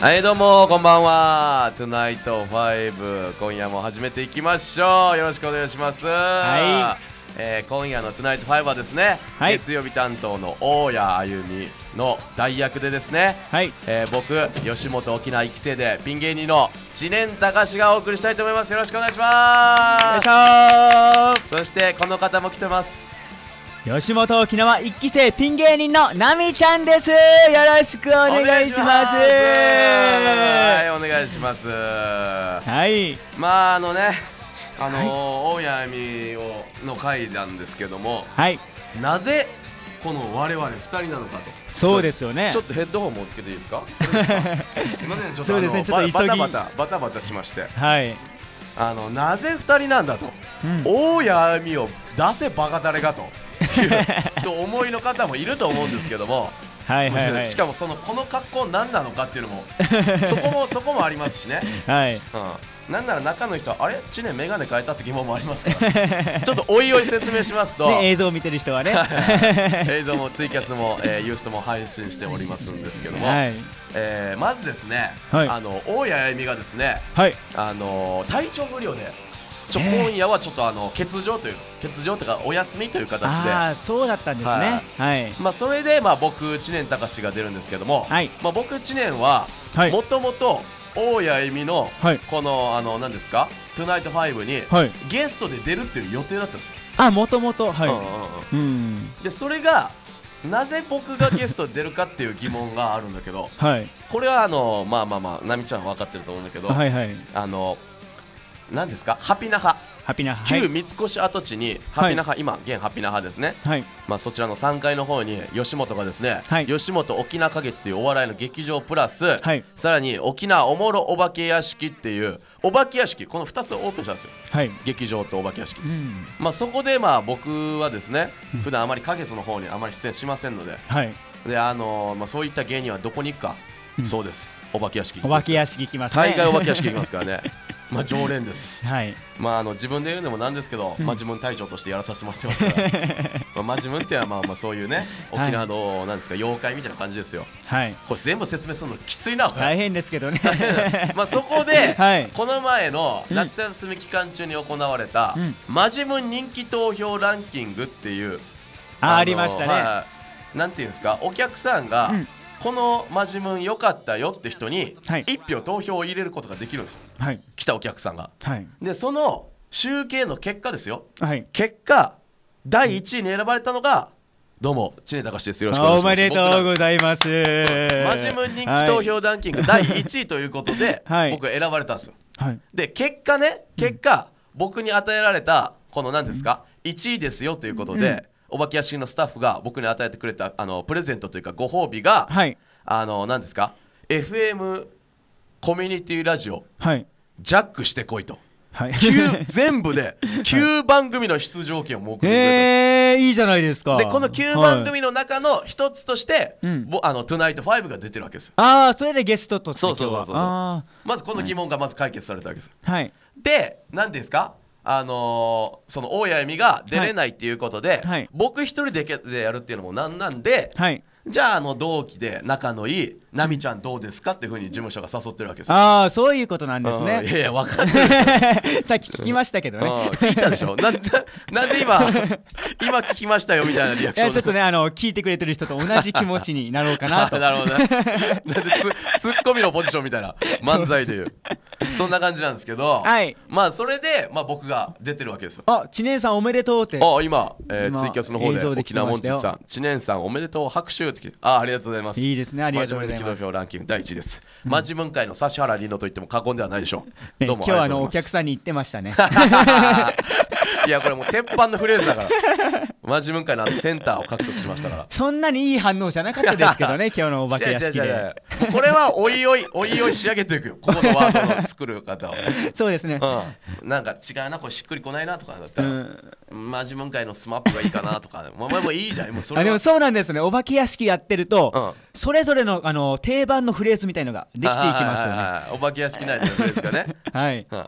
はいどうもこんばんは Tonight5 今夜も始めていきましょうよろしくお願いしますはいえー、今夜の Tonight5 はですね、はい、月曜日担当の大谷あゆみの代役でですね、はいえー、僕吉本沖縄1期生でピン芸人の知念隆がお送りしたいと思いますよろしくお願いしますよいしょそしてこの方も来てます吉本沖縄一期生ピン芸人のナミちゃんですよろしくお願いしますはいお願いしますはいまああのねあの、はい、大谷亜美の会なんですけどもはいなぜこの我々二人なのかとそうですよねちょっとヘッドホンもつけていいですか すみませんちょっと、ね、バタバタバタバタしましてはいあのなぜ二人なんだと、うん、大谷美を出せバカ誰かと と思いの方もいると思うんですけども。はいはいはい、しかもそのこの格好何なのかっていうのも そこもそこもありますしね、はいうん、なんなら中の人はあれ知念眼鏡変えたって疑問もありますから ちょっとおいおい説明しますと、ね、映像を見てる人はね映像もツイキャスも、えー、ユーストも配信しておりますんですけども、はい、えー、まずですね、はい、あの大谷あゆみがですね、はい、あの体調不良でちょ、今夜はちょっとあの欠場という欠場というかお休みという形であそうだったんですね、はいまあ、それで、まあ、僕、知念隆が出るんですけども、はい、まあ、僕、知念はもともと大谷恵美の、この、あの何ですか「トゥナイトフ5に、はい、ゲストで出るっていう予定だったんですよ。あもともとはい、うんうんうん、でそれがなぜ僕がゲストで出るかっていう疑問があるんだけど、はい、これはあのまあまあまあ奈美ちゃんは分かってると思うんだけど、はいはい、あの何ですかハピナハハピナハ旧三越跡地にハピナハ、はい、今現ハピナハですね、はい、まあ、そちらの3階の方に吉本がですね、はい、吉本沖縄花月というお笑いの劇場プラス、さらに沖縄おもろお化け屋敷っていうお化け屋敷この2つをオープンしたんですよ、劇場とお化け屋敷、うん、まあ、そこでまあ僕はですね普段あまり花月の方にあまり出演しませんので,、であのー、まあ、そういった芸人はどこに行くか、うん、そうですお化け屋敷お化け屋敷行きます、ね、大お化け屋敷行きますからねまあ常連ですはいまああの自分で言うのもなんですけど、まあ自分隊長としてやらさせてもらってますから まあ、まあ自分ってはまあまあそういうね沖縄のなんですか妖怪みたいな感じですよはいこれ全部説明するのきついな大変ですけどね まあそこで、この前の夏休み期間中に行われた、真面目人気投票ランキングっていうああありましたね、なんていうんですかお客さんが、このマジムン良かったよって人に1票投票を入れることができるんですよ、はい、来たお客さんが、はい、でその集計の結果ですよ、はい、結果第1位に選ばれたのが、どうも知念隆ですよろしくお願いしますおめでとうございますマジムン人気投票ランキング第1位ということで、僕選ばれたんですよ、で結果ね結果、僕に与えられたこの何ですか、うん、1位ですよということで、うんお化け屋敷のスタッフが僕に与えてくれたあのプレゼントというかご褒美が、はい、あの何ですか FM コミュニティラジオ、はい、ジャックしてこいと。はい、全部で9番組の出場権を設けてくれた、はい、えー、いいじゃないですかでこの9番組の中の一つとして、はい、あのトゥナイト5が出てるわけですよああそれでゲストとしてそうそうそうそうまずこの疑問がまず解決されたわけですはいで何ですか、はいあのー、その大谷由美が出れないっていうことで、はい、僕一人ででやるっていうのもなんなんで、はい、じゃああの同期で仲のいい奈美ちゃんどうですかっていうふうに事務所が誘ってるわけですああそういうことなんですねいやいや分 かってるさっき聞きましたけどね、聞いたでしょなんで今今聞きましたよみたいなリアクションちょっとねあの聞いてくれてる人と同じ気持ちになろうかなと なるほどねなんでツッコミのポジションみたいな漫才という そんな感じなんですけど、はい、まあそれで、まあ、僕が出てるわけですよあ知念さんおめでとうってあ今、えー、ツイキャスの方で沖縄さん知念さんおめでとう拍手ってあありがとうございますいいですねありがとうございますき土俵ランキング第1位です。まあ、自分界の指原莉乃と言っても過言ではないでしょう。どうも今日はあのお客さんに言ってましたね。いやこれもう鉄板のフレーズだから真面目会なんてセンターを獲得しましたからそんなにいい反応じゃなかったですけどね 今日のお化け屋敷でこれはおいおいおいおい仕上げていくよここのワードの作る方をそうですね、うん、なんか違うなこれしっくりこないなとかだったら、うん、真面目のスマップがいいかなとかお前もいいじゃんもうそれでもそうなんですねお化け屋敷やってると、うん、それぞれのあの定番のフレーズみたいのができていきますよねお化け屋敷内のフレーズがね はい、うん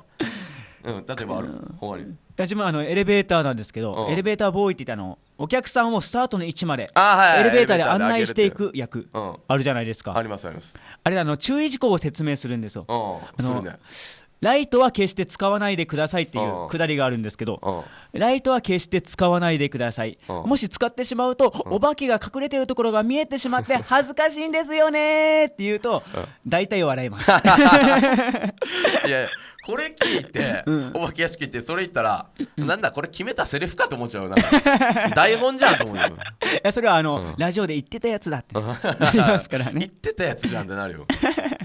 うん、例えばある、他に自分あのエレベーターなんですけど、うんエレベーターボーイって言ったのお客さんをスタートの位置まであはいエレベーターで案内していく役うんあるじゃないですかありますありますあれあの注意事項を説明するんですようんあのするねライトは決して使わないでくださいっていうくだりがあるんですけど、ライトは決して使わないでください。もし使ってしまうと、お化けが隠れてるところが見えてしまって、恥ずかしいんですよねって言うと、大体笑います。いや、これ聞いて、お化け屋敷ってそれ言ったら、なんだこれ決めたセリフかと思っちゃうな。台本じゃんと思うよ。いや、それはあの、ラジオで言ってたやつだってなりますからね。言ってたやつじゃんってなるよ。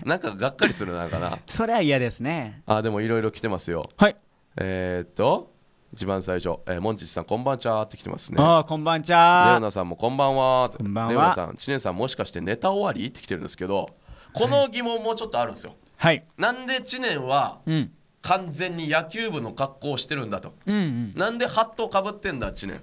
なんかがっかりするなかな それは嫌ですねあでもいろいろ来てますよはいえー、っと一番最初、えー、モンチッさんこんばんちゃーって来てますねああこんばんちゃーレオナさんもこんばんはこんばんはレオナさん知念さんもしかしてネタ終わりって来てるんですけどこの疑問もちょっとあるんですよはいなんで知念は、うん完全に野球部の格好をしてるんだと、うんうん、なんでハットをかぶってんだ知念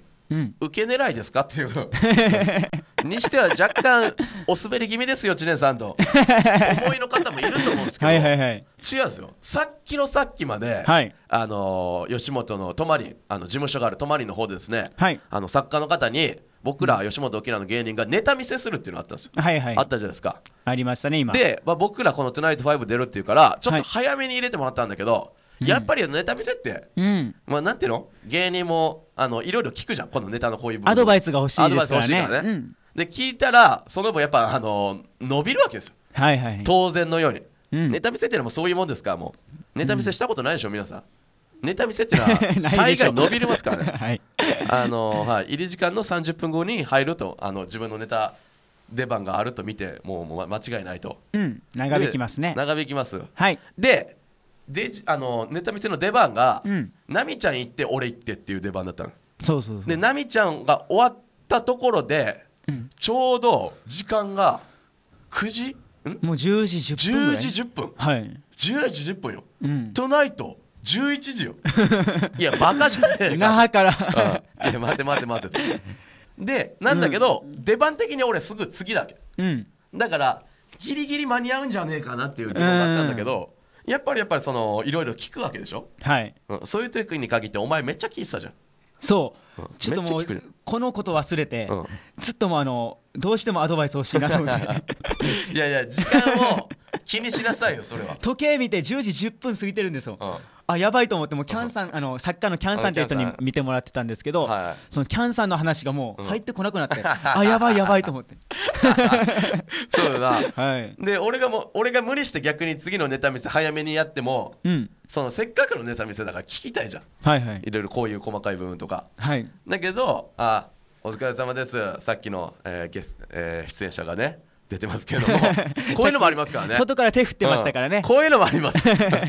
受け狙いですかっていう にしては若干お滑り気味ですよ知念さんと 思いの方もいると思うんですけど、はいはいはい、違うんですよさっきのさっきまで、はい、あの吉本の泊まりあの事務所がある泊まりの方でですね、はい、あの作家の方に僕ら吉本沖縄の芸人がネタ見せするっていうのがあったんですよ、はいはい、あったじゃないですかありましたね今で、まあ、僕らこの「トゥナイト5」出るっていうからちょっと早めに入れてもらったんだけど、はい、やっぱりネタ見せって、うん、まあなんていうの芸人もあのいろいろ聞くじゃんこのネタのこういう部分アドバイスが欲しいですからねからね、うん、で聞いたらその分やっぱあの伸びるわけですよ、はいはい、当然のように、うん、ネタ見せっていうのもそういうもんですからもうネタ見せしたことないでしょ、うん、皆さんネタ見せっていうのは 大概伸びれますからね、はい、あのはい、入り時間の30分後に入るとあの自分のネタ出番があると見てもうもう間違いないと、うん、長引きますね長引きますはいでであのネタ見せの出番が、ナミちゃん行って俺行ってっていう出番だったのそうそうそうで奈美ちゃんが終わったところで、ちょうど時間が9時もう10時10分ぐ10時10分はい10時10分よ、うん、トナイト11時よ いやバカじゃねえか那覇から、うん、いや待て待て待てでなんだけど、うん、出番的に俺すぐ次だけ、うん、だからギリギリ間に合うんじゃねえかなっていう疑問があったんだけど、やっぱりやっぱりそのいろいろ聞くわけでしょはい、うん、そういう時に限ってお前めっちゃ聞いてたじゃんそうちょっともうこのこと忘れて、ちょっともうあのどうしてもアドバイスをしいなと思っていやいや時間を気にしなさいよそれは時計見て10時10分過ぎてるんですよ、うん、あやばいと思ってもキャンさん、うん、あの作家のキャンさんっていう人に見てもらってたんですけど、はい、そのキャンさんの話がもう入ってこなくなって、うん、あやばいやばいと思って そうだな、はい、で俺がも俺が無理して逆に次のネタ見せ早めにやっても、うん、そのせっかくのネタ見せだから聞きたいじゃん、はいはい、いろいろこういう細かい部分とか、はい、、だけどあお疲れ様ですさっきの、えーゲスえー出演者がね出てますけども こういうのもありますからね外から手振ってましたからね、うんこういうのもあります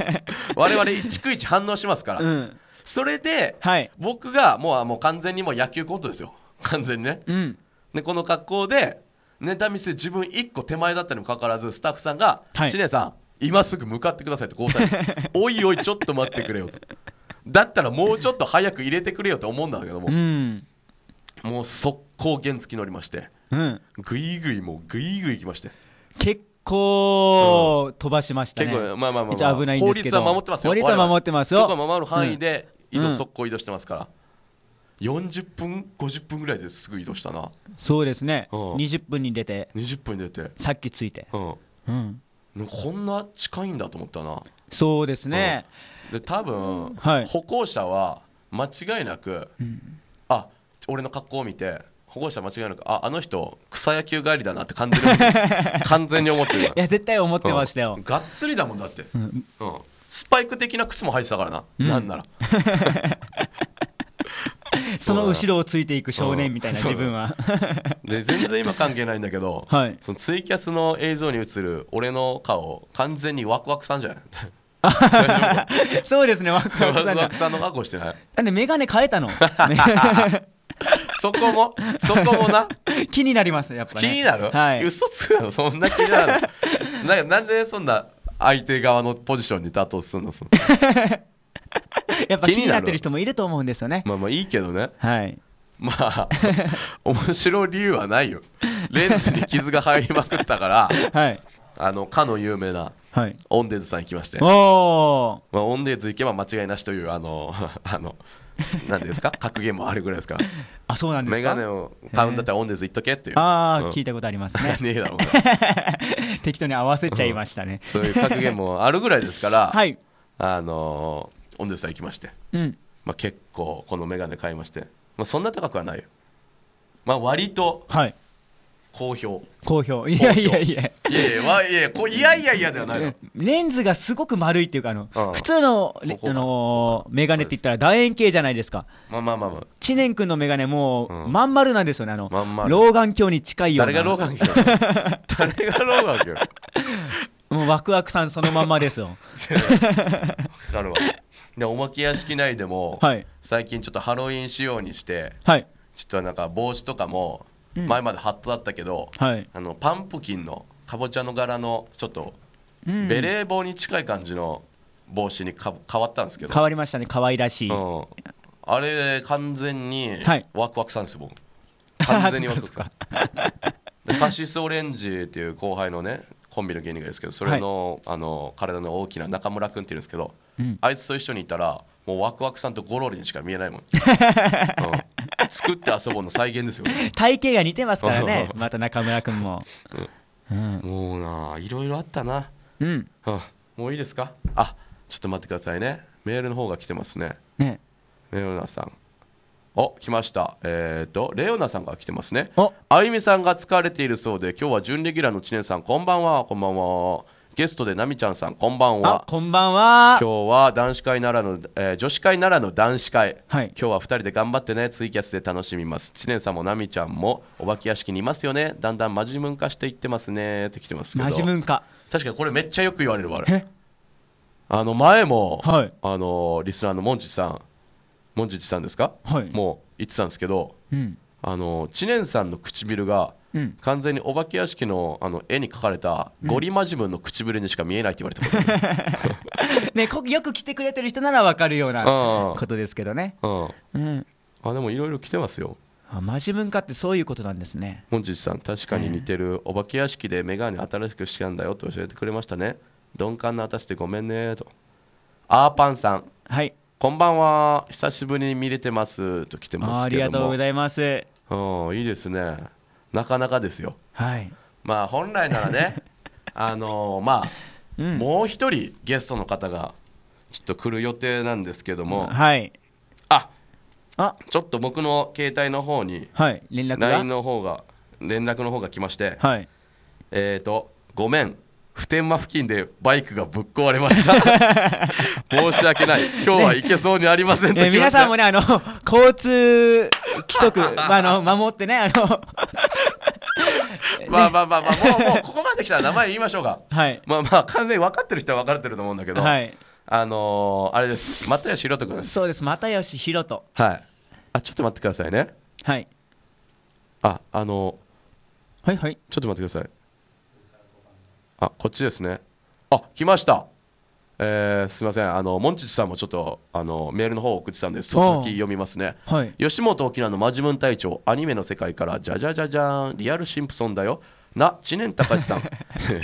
我々逐一反応しますから、うんそれで、はい僕がもうもう完全にもう野球コントですよ完全にねうんでこの格好でネタ見せ自分1個手前だったにもかかわらずスタッフさんが「はい知念さん今すぐ向かってください」と交代 おいおいちょっと待ってくれよ」とだったらもうちょっと早く入れてくれよと思うんだけども、うん、もう速攻原付乗りまして、うん、ぐいぐいもうぐいぐいきまして結構、飛ばしましたね結構まあまあまあ、まあ、危ない法律は守ってますよ法律は守ってますよそこ守る範囲で移動、うん、速攻移動してますから、40分50分ぐらいですぐ移動したなそうですね、うん、20分に出て20分に出てさっき着いてうん、うん、こんな近いんだと思ったなそうですね、うんで多分、はい、歩行者は間違いなく、うん、あ俺の格好を見て歩行者間違いなくああの人草野球帰りだなって感じる完全に思ってるいや絶対思ってましたよ、うん、がっつりだもんだって、うん、うん、スパイク的な靴も履いてたからな、うん、なんなら その後ろをついていく少年みたいな自分は、うん、で全然今関係ないんだけど、はい、そのツイキャスの映像に映る俺の顔完全にワクワクさんじゃない そうですね、ワクワクさんワクさんの格好してない。なんで、眼鏡変えたの。そこも、そこもな。気になります、やっぱ、ね、気になるはい。嘘つくのそんな気になるななんでそんな相手側のポジションに打倒すんのそのやっぱ気になってる人もいると思うんですよね。まあまあいいけどね。はい。まあ、面白い理由はないよ。レンズに傷が入りまくったから、はい。あのかの有名な、はい、オンデーズさん行きましてまあ、オンデーズ行けば間違いなしというあの あの何ですか 格言もあるぐらいですからあそうなんですか眼鏡を買うんだったらオンデーズ行っとけっていうああ、うん、聞いたことありますね ねえだろう適当に合わせちゃいましたね、うん、そういう格言もあるぐらいですから、はい、あのオンデーズさん行きまして、うんまあ、結構この眼鏡買いまして、まあ、そんな高くはないよまあ割と、はい、好評好評いやいやいやいやいやいやいやいやいやではないレンズがすごく丸いっていうかあの普通のあの眼鏡って言ったら楕円形じゃないですかまあまあまあ知念君の眼鏡もう、まん丸なんですよねあの、まん老眼鏡に近いような誰が老眼鏡 誰が老眼鏡もうワクワクさんそのまんまですよ なるわでおまけ屋敷内でも、はい、最近ちょっとハロウィン仕様にして、はい、ちょっとなんか帽子とかも前までハットだったけど、はい、あのパンプキンのかぼちゃの柄のちょっとベレー帽に近い感じの帽子にか変わったんですけど変わりましたね可愛らしい、うん、あれ完全にワクワクさん ですよ、僕完全にワクワクさんカシスオレンジっていう後輩のねコンビの芸人がですけどそれのはい、あの体の大きな中村君っていうんですけど、うん、あいつと一緒にいたらもうワクワクさんとゴロリにしか見えないもん、うん作って遊ぼうの再現ですよね 体型が似てますからねまた中村君も、うん、うん、もうないろいろあったなうん、はあ、もういいですかあちょっと待ってくださいねメールの方が来てますねねレオナさんお来ましたえっ、ー、とレオナさんが来てますねあゆみさんが疲れているそうで今日は準レギュラーの知念さんこんばんはこんばんはゲストでなみちゃんさんこんばんはこんばんは今日は男子会ならの、えー、女子会ならの男子会、はい、今日は2人で頑張ってねツイキャスで楽しみます知念さんもなみちゃんもお化け屋敷にいますよねだんだん真面目化していってますねって来てますけど化確かにこれめっちゃよく言われるわあれあの前も、はい、あのリスナーのモンチさんもんさんですか、はい、もう言ってたんですけど、うん、あの知念さんの唇が完全にお化け屋敷のあの絵に描かれたゴリマジムの唇にしか見えないって言われたこす、う ん、ねよく来てくれてる人なら分かるようなことですけどね、うん、あでもいろいろ来てますよマジ文化ってそういうことなんですね本日さん確かに似てる、お化け屋敷で眼鏡新しくしたんだよと教えてくれましたね鈍感な私でごめんねとアーパンさんはいこんばんは久しぶりに見れてますと来てますありがとうございますいいですねなかなかですよ。はい、まあ本来ならね あのまあ、うん、もう一人ゲストの方がちょっと来る予定なんですけども、はい、ああちょっと僕の携帯の方に、はい、連絡 LINE の方が連絡の方が来まして、はい、えっ、ー、とごめん普天間付近でバイクがぶっ壊れました 申し訳ない今日は行けそうにありませんと、ね、皆さんもねあの交通規則 あの守ってねあの まあまあまあまあ、もうもうここまで来たら名前言いましょうか、はい、まあまあ完全に分かってる人は分かってると思うんだけど、はい、あのー、あれです又吉弘人君ですそうです又吉弘人はいあちょっと待ってくださいねはいああのー、はいはいちょっと待ってくださいあこっちですねあ来ましたえー、すみませんあのモンチッチさんもちょっとあのメールの方を送ってたんです続き読みますね、はい、吉本沖縄のマジムン隊長アニメの世界からじゃじゃじゃじゃーんリアルシンプソンだよな知念隆さん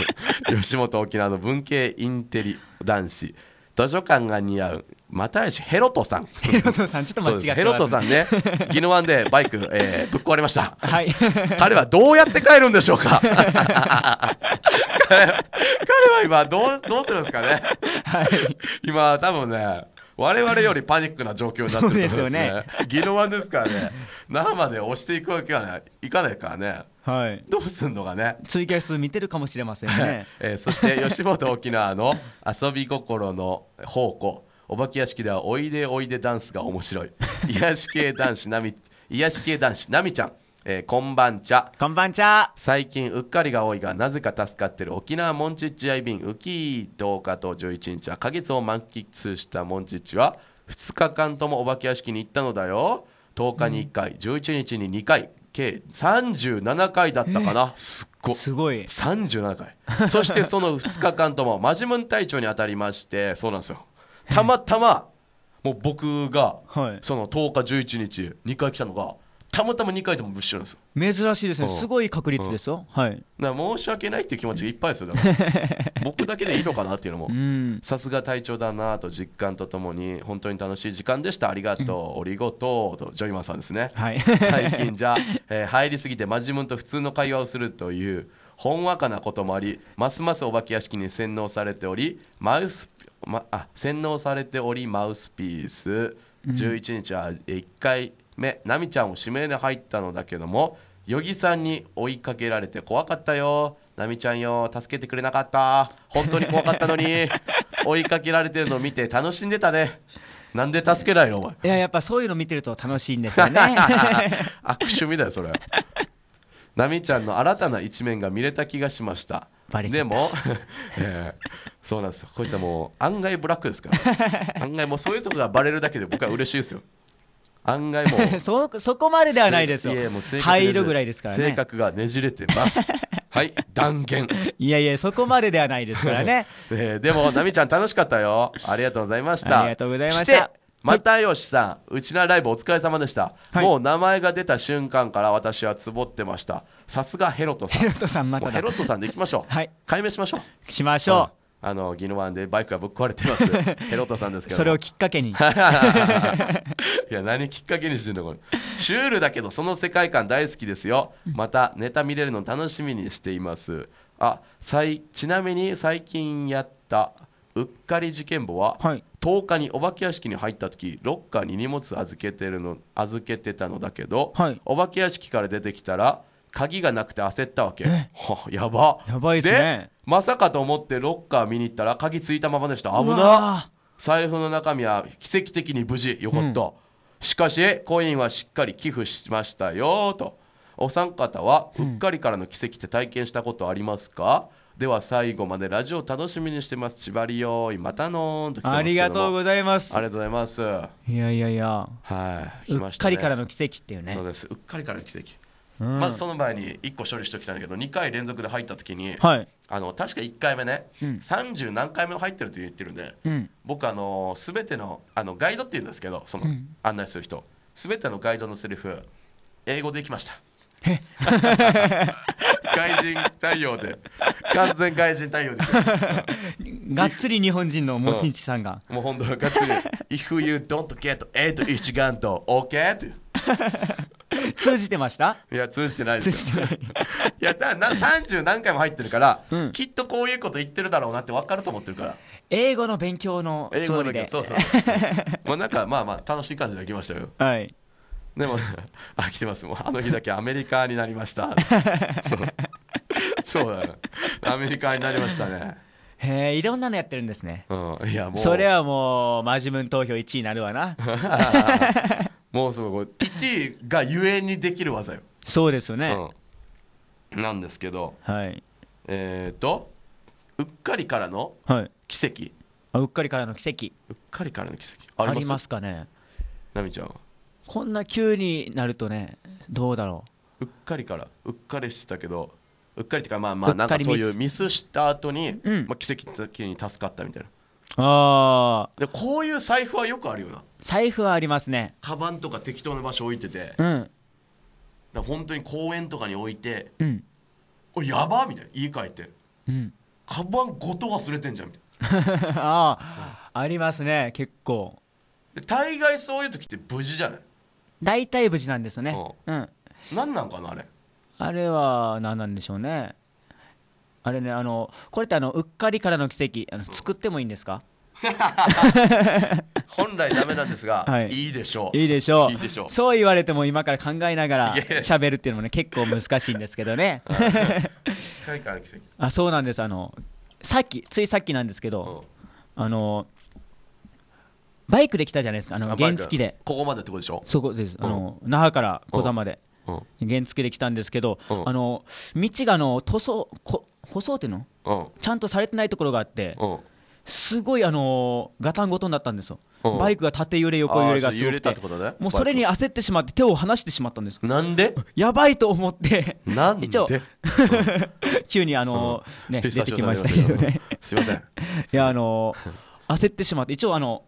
吉本沖縄の文系インテリ男子図書館が似合う又吉ヘロトさん。ヘロトさん、ちょっと間違って、ね、ヘロトさんね、ギノワンでバイク、えー、ぶっ壊れました。はい。彼はどうやって帰るんでしょうか彼は今どう、どうするんですかね。はい。今、多分ね、我々よりパニックな状況になってるんですね。ギノワンですからね、生で押していくわけは、ね、いかないからね。はい、どうすんのかねツイキャス見てるかもしれませんね、えー、そして吉本沖縄の遊び心の宝庫お化け屋敷ではおいでおいでダンスが面白い 癒し系男子なみ癒し系男子なみちゃんえー、こんばんちゃこんばんちゃ最近うっかりが多いがなぜか助かってる沖縄モンチッチ愛便ウキー10日と11日は花月を満喫したモンチッチは2日間ともお化け屋敷に行ったのだよ10日に1回、うん、11日に2回計37回だったかな、えー、すっごすごい37回そしてその2日間ともマジムン隊長に当たりましてそうなんですよたまたまもう僕がその10日11日2回来たのがたまたま2回とも物資なんですよ珍しいですねすごい確率ですよはい申し訳ないっていう気持ちがいっぱいですよだから僕だけでいいのかなっていうのもさすが隊長だなと実感とともに本当に楽しい時間でしたありがとうおりごとうとジョイマンさんですねはい最近じゃ、えー入りすぎて真面目と普通の会話をするというほんわかなこともありますますお化け屋敷に洗脳されておりマウスま、あ洗脳されておりマウスピース11日は1回目奈美、うん、ちゃんを指名で入ったのだけどもよぎさんに追いかけられて怖かったよ奈美ちゃんよ助けてくれなかった本当に怖かったのに 追いかけられてるのを見て楽しんでたねなんで助けないのお前いややっぱそういうの見てると楽しいんですよね 悪趣味だよそれ奈美ちゃんの新たな一面が見れた気がしましたバレちゃでったも、えーそうなんですよこいつはもう案外ブラックですから 案外もうそういうとこがバレるだけで僕は嬉しいですよ案外もう そそこまでではないですよやもう性格ねじ灰色ぐらいですから性格がねじれてますはい断言、いやいやそこまでではないですからねえーでもナミちゃん楽しかったよありがとうございましたありがとうございましたして又吉さん、うちのライブお疲れ様でした、はいもう名前が出た瞬間から私はつぼってましたさすがヘロトさんヘロトさんまたヘロトさんでいきましょう、はい解明しましょうしましょうんあのギノワンでバイクがぶっ壊れてます ヘロトさんですけどそれをきっかけに いや何きっかけにしてんのこれシュールだけどその世界観大好きですよまたネタ見れるの楽しみにしていますあさいちなみに最近やったうっかり事件簿は、はい、10日にお化け屋敷に入った時ロッカーに荷物預けてるの預けてたのだけど、はい、お化け屋敷から出てきたら鍵がなくて焦ったわけ、はやばやばいですねまさかと思ってロッカー見に行ったら鍵ついたままでした危な財布の中身は奇跡的に無事よかった、うん、しかしコインはしっかり寄付しましたよとお三方はうっかりからの奇跡って体験したことありますか、うんでは最後までラジオ楽しみにしてますちばりよいまたのありがとうございますありがとうございますいやいやいやはい、ね、うっかりからの奇跡っていうねそうですうっかりからの奇跡うん、まずその前に1個処理しておきたんだけど2回連続で入った時に、はい、あの確か1回目ね、うん、30何回目入ってると言ってるんで、うん、僕あの全てのあのガイドっていうんですけどその案内する人、うん、全てのガイドのセリフ英語でいきました 外人対応で完全外人対応です がっつり日本人のモティチさんが、うん、もう本当がっつり「If you don't get eight 一眼と OK」って 通じてましたいや通じてないです通じてないいやだな30何回も入ってるから、うん、きっとこういうこと言ってるだろうなって分かると思ってるから英語の勉強のつもりで英語の勉強そうそうもうなんかまあまあ楽しい感じできましたよはいでもあ来てますもうあの日だけアメリカになりました そうそうだ、ね、アメリカになりましたねへえいろんなのやってるんですね、うん、いやもうそれはもうマジムン投票1位になるわな もうすごい1位がゆえにできる技よそうですよね、うん、なんですけど、はい、えっ、ー、とうっかりからの奇跡、はい、あうっかりからの奇跡うっかりからの奇跡ありますかね奈美ちゃんはこんな急になるとねどうだろううっかりからうっかりしてたけどうっかりっていうかまあまあなんかそういうミスした後に、うんまあ奇跡的に助かったみたいなああでこういう財布はよくあるよな財布はありますねカバンとか適当な場所置いててうんだ本当に公園とかに置いてうん「おいやば!」みたいな言い換えてうん「カバンごと忘れてんじゃん」みたい ああありますね結構大概そういう時って無事じゃない大体無事なんですよねうん、何なんかなあれあれは何なんでしょうねあれねあのこれってあのうっかりからの奇跡あの作ってもいいんですか 本来ダメなんですが、はいい、いでしょういいでしょうでしょうそう言われても今から考えながらいやい喋るっていうのもね結構難しいんですけどね あそうなんですあのさっきついさっきなんですけど、うんあのバイクで来たじゃないですかあの原付でここまでってことでしょそこですあの、那覇から小座まで、原付で来たんですけど、あの道がの塗装こ舗装ってうの、ちゃんとされてないところがあって、すごいあのガタンゴトンだったんですよ、バイクが縦揺れ横揺れがすごくてもうそれに焦ってしまって手を離してしまったんですなんでやばいと思ってなんで一応 急にあの、ね出てきましたけどねすいません いやあの焦ってしまって一応あの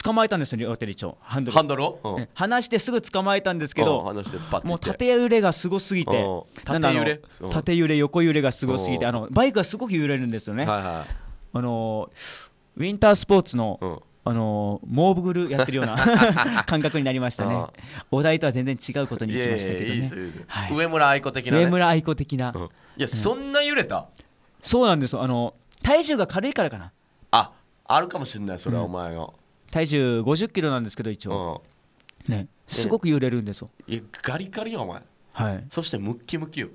捕まえたんですよ両手で一応ハンドルハンドルを、うん、離してすぐ捕まえたんですけど、うん、もう縦揺れがすごすぎて、うん、縦揺れ、縦揺れ横揺れがすごすぎてあのバイクがすごく揺れるんですよね、はいはい、あのウィンタースポーツの、あのモーブルやってるような 感覚になりましたね。お題とは全然違うことにいきましたけどね。上村愛子的な、ね、上村愛子的な。いや、そんな揺れたそうなんですよ。あの体重が軽いからかな。あ、あるかもしれない。それはお前の。体重50キロなんですけど、一応、ね、すごく揺れるんですよ。いやガリガリよ、お前。はい、そしてムッキムキよ。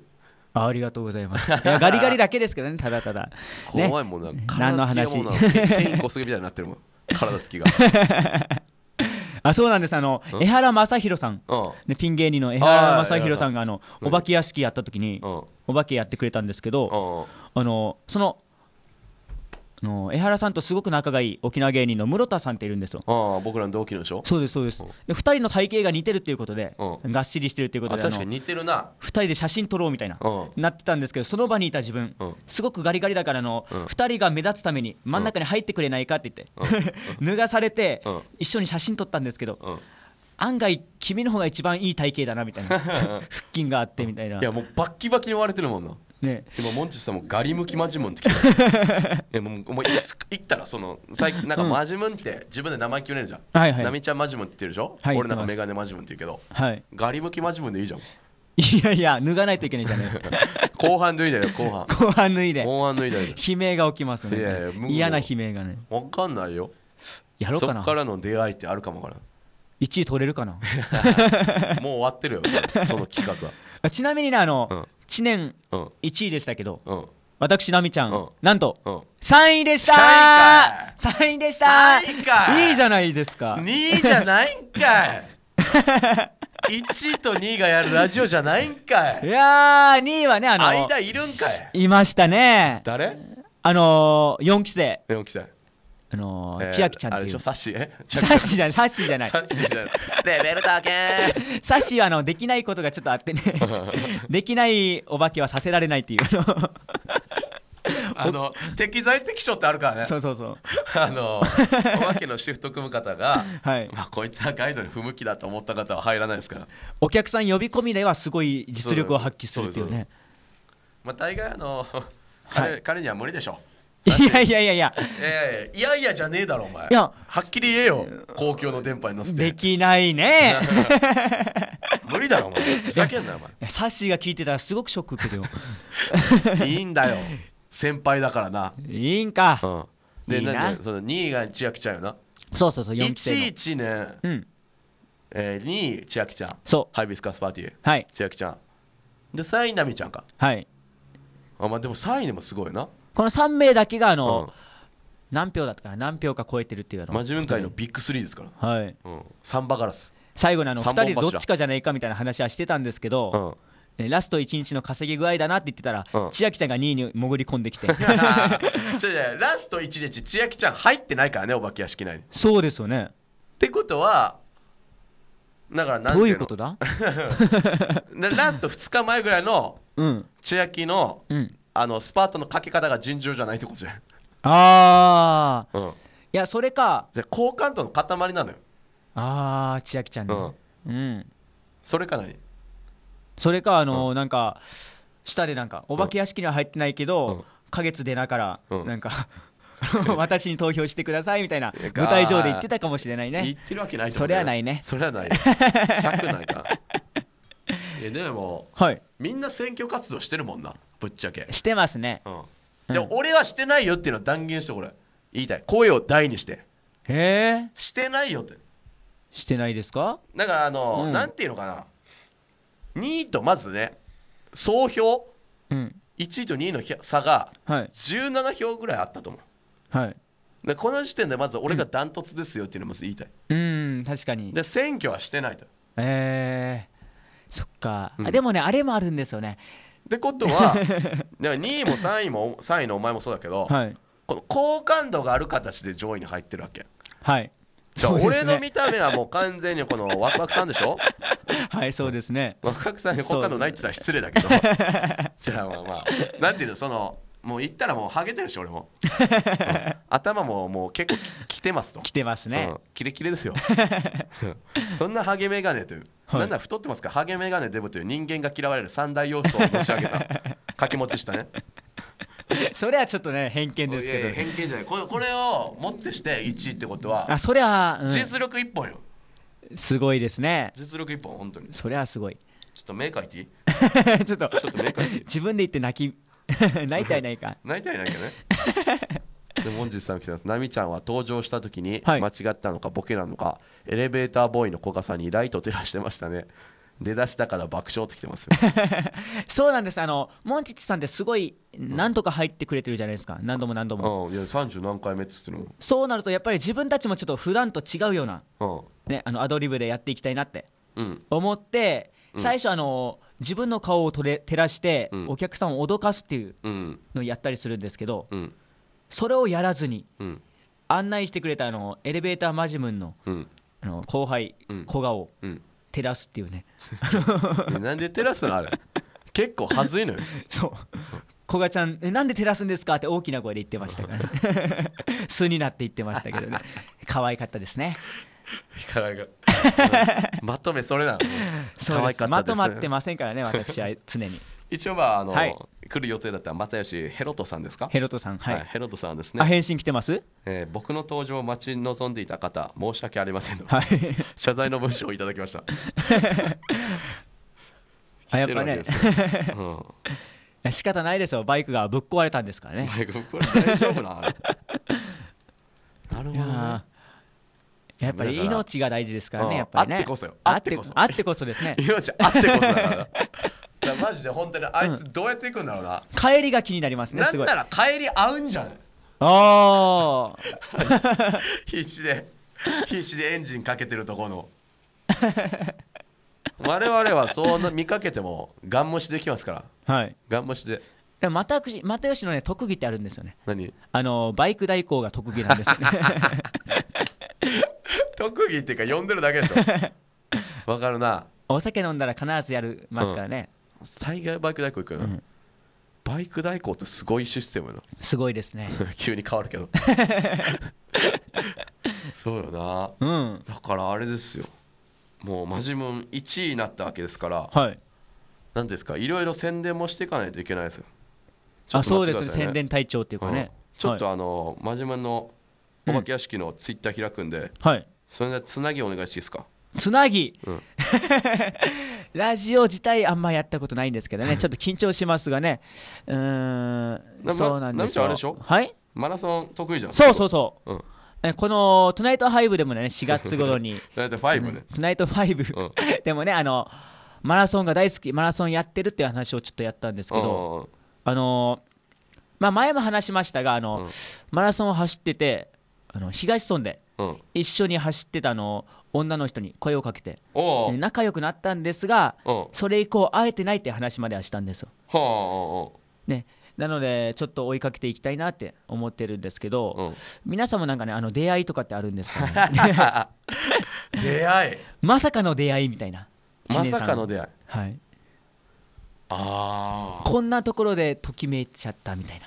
あありがとうございます。ガリガリだけですけどね、ただただ。怖いもんな、ね、何の話。ケインコスみたいになってるもん、体つきが。あそうなんですあの江原正弘さん、ね、ピン芸人の江原正弘さんがあのお化け屋敷やった時に、お化けやってくれたんですけど、あのそのあの江原さんとすごく仲がいい沖縄芸人の室田さんっているんですよああ僕らの同期のでしょそうですそうです、うんで2人の体型が似てるっていうことで、うがっしりしてるっていうことであ確かに似てるな2人で写真撮ろうみたいな、うんなってたんですけどその場にいた自分、うんすごくガリガリだからの、うん2人が目立つために真ん中に入ってくれないかって言って、脱がされて、うん一緒に写真撮ったんですけど、うん案外君の方が一番いい体型だなみたいな 腹筋があってみたいないやもうバッキバキに割れてるもんなねでもモンチさんもガリムキマジムンっていたもうもういつ行ったらその最近なんかマジムンって自分で名前決めるじゃん、はいはい、ナミちゃんマジムンって言ってるでしょ、はい、俺なんかメガネマジムンって言うけど、はい、ガリムキマジムンでいいじゃんいやいや、脱がないといけないじゃね 後半脱いだよ、後半。後半脱いで。後半脱いだよ。悲鳴が起きますね。いやいや嫌な悲鳴がね。わかんないよ。やろうかな。そっからの出会いってあるかもから。1位取れるかな もう終わってるよ、その企画は。ちなみにね、あの、うん1年1位でしたけど、うん、私、奈美ちゃん、うん、なんと、うん、3位でしたー !3 位でした !3 位かいいじゃないですか。2位じゃないんかい1位 と2位がやるラジオじゃないんかいいやー、2位はね、あの、間いるんかいいましたね。誰あのー、4期生。4期生。あのーえー、千秋ちゃんっていう。サッシーサッシじゃない、サッシじゃない。レベル高え。サッシはあのできないことがちょっとあってね、できないお化けはさせられないっていう。あの適材適所ってあるからねそうそうそうあのお化けのシフト組む方が、はいまあ、こいつはガイドに不向きだと思った方は入らないですからお客さん呼び込みではすごい実力を発揮するっていうねまあ大概あの彼はい、彼には無理でしょういやいやいやいや、えー、いやいやじゃねえだろお前いやはっきり言えよ公共の電波に乗せてできないね 無理だろお前ふざけんなよお前サッシーが聞いてたらすごくショック受けるよ いいんだよ先輩だからないいんか、うん、でいいなその2位が千秋ちゃんよなそうそうそう4期生の11うん、えー、2位千秋ちゃんそうハイビスカスパーティーはい千秋ちゃんで3位奈美ちゃんかはいあまあでも3位でもすごいなこの3名だけがあの、うん何票だったかな何票か超えてるっていうの真面目界のビッグ3ですからはい、うん、サンバガラス最後にあの2人でどっちかじゃないかみたいな話はしてたんですけど、うんラスト1日の稼ぎ具合だなって言ってたら、うん、千秋ちゃんが2位に潜り込んできて ラスト1日千秋ちゃん入ってないからねお化け屋敷内にそうですよねってことはだから何どういうことだ ラスト2日前ぐらいの千秋の、うんあのスパートのかけ方が尋常じゃないってことじゃんああ、うん、いやそれか好感度の塊なのよああ千秋ちゃんねうん、うん、それか何それかあのーうん、なんか下でなんかお化け屋敷には入ってないけど、花月出なから、なんか 私に投票してくださいみたいな舞台上で言ってたかもしれないね言ってるわけないそれはないねそれはない100 ないかえでも、はい、みんな選挙活動してるもんなぶっちゃけしてますね、うん、でも、俺はしてないよっていうのは断言してこれ言いたい声を大にしてへえしてないよってしてないですかだからあの、うん、なんていうのかな2位とまずね総票、うん、1位と2位の差が17票ぐらいあったと思う、はい、でこの時点でまず俺がダントツですよっていうのをまず言いたいうん確かにで選挙はしてないとええーそっか、うん、でもねあれもあるんですよねってことは2 位も3位も3位のお前もそうだけど、はい、この好感度がある形で上位に入ってるわけはいじゃあ俺の見た目はもう完全にこの ワクワクさんでしょはいそうですねワクワクさんに好感度ないって言ったら失礼だけど じゃあまあまあなんていうのそのもう行ったらもうハゲてるし俺も、うん頭ももう結構きてますときてますね、うんキレキレですよ そんなハゲメガネという、はいなんなら太ってますかハゲメガネデブという人間が嫌われる三大要素を申し上げた 掛け持ちしたねそれはちょっとね偏見ですいやいや偏見じゃないこれこれをもってして1位ってことはあはそりゃ、うん実力一本よすごいですね実力一本本当にそりゃすごいちょっと目描いていいちょっとちょっと目描いていい自分で言って泣き泣 いたいないか泣 いたいないかね でもんじさん来てます奈美ちゃんは登場した時に間違ったのかボケなのか、はい、エレベーターボーイの古賀さんにライト照らしてましたね出だしたから爆笑ってきてますよそうなんですあのモンチッチさんってすごい何とか入ってくれてるじゃないですか、何度も何度も、うん、いや30何回目っつってのそうなるとやっぱり自分たちもちょっと普段と違うような、うん、ね、あのアドリブでやっていきたいなって思って、最初あの自分の顔を照らして、お客さんを脅かすっていうのをやったりするんですけど、それをやらずに、案内してくれたあのエレベーターマジムンの,、あの後輩、古賀を照らすっていうね なんで照らすのあれ結構はずいのよ そう古賀ちゃんえなんで照らすんですかって大きな声で言ってましたから、素になって言ってましたけどね可愛かったですねまとめそれなの可愛かまとまってませんからね 私は常に一応まああの、はい、来る予定だった又吉ヘロトさんですかヘロトさんはい、はい、ヘロトさんですね返信来てます、えー、僕の登場を待ち望んでいた方申し訳ありませんと、はい、謝罪の文章をいただきました あやっぱね、うん、仕方ないですよバイクがぶっ壊れたんですからねバイクぶっ壊れた大丈夫ななるほど、ね、やっぱり命が大事ですからね、やっぱりねあってこそよあってこそあってこそですね 命あってこそだから マジで本当にあいつどうやっていくんだろうな、帰りが気になりますねなんなら帰り合うんじゃないああ 必死で必死でエンジンかけてるとこの我々はそう見かけてもガン無視できますからはいガン無視で又吉又吉のね特技ってあるんですよね何あのバイク代行が特技なんですよね 特技っていうか呼んでるだけでしょ わかるなお酒飲んだら必ずやりますからね、大概バイク代行行くようんバイク代行ってすごいシステムよ。すごいですね 急に変わるけどそうよな、うん、だからあれですよもうマジモン1位になったわけですからはい何ですかいろいろ宣伝もしていかないといけないですよ、ね、あそうですね宣伝隊長っていうかね、うん、ちょっとあの、はい、マジモンのお化け屋敷のツイッター開くんで、はいそれでつなぎお願いしていいですかつなぎ、うん ラジオ自体あんまやったことないんですけどね、ちょっと緊張しますがね。うーん、そうなんですよ。あれでしょはいマラソン得意じゃんそうそうそう。うんえこの「トゥナイトハイブ」でもね4月頃にだいたい5ね「トゥナイトファイブでもねあのマラソンが大好きマラソンやってるっていう話をちょっとやったんですけどあのまあ前も話しましたがあの、マラソンを走っててあの東村で一緒に走ってたの女の人に声をかけて仲良くなったんですがそれ以降会えてないって話まではしたんですよ、はあね、なのでちょっと追いかけていきたいなって思ってるんですけど、うん皆さんもなんかねあの出会いとかってあるんですかね 出会い まさかの出会いみたいなまささかの出会いはいああこんなところでときめいちゃったみたいな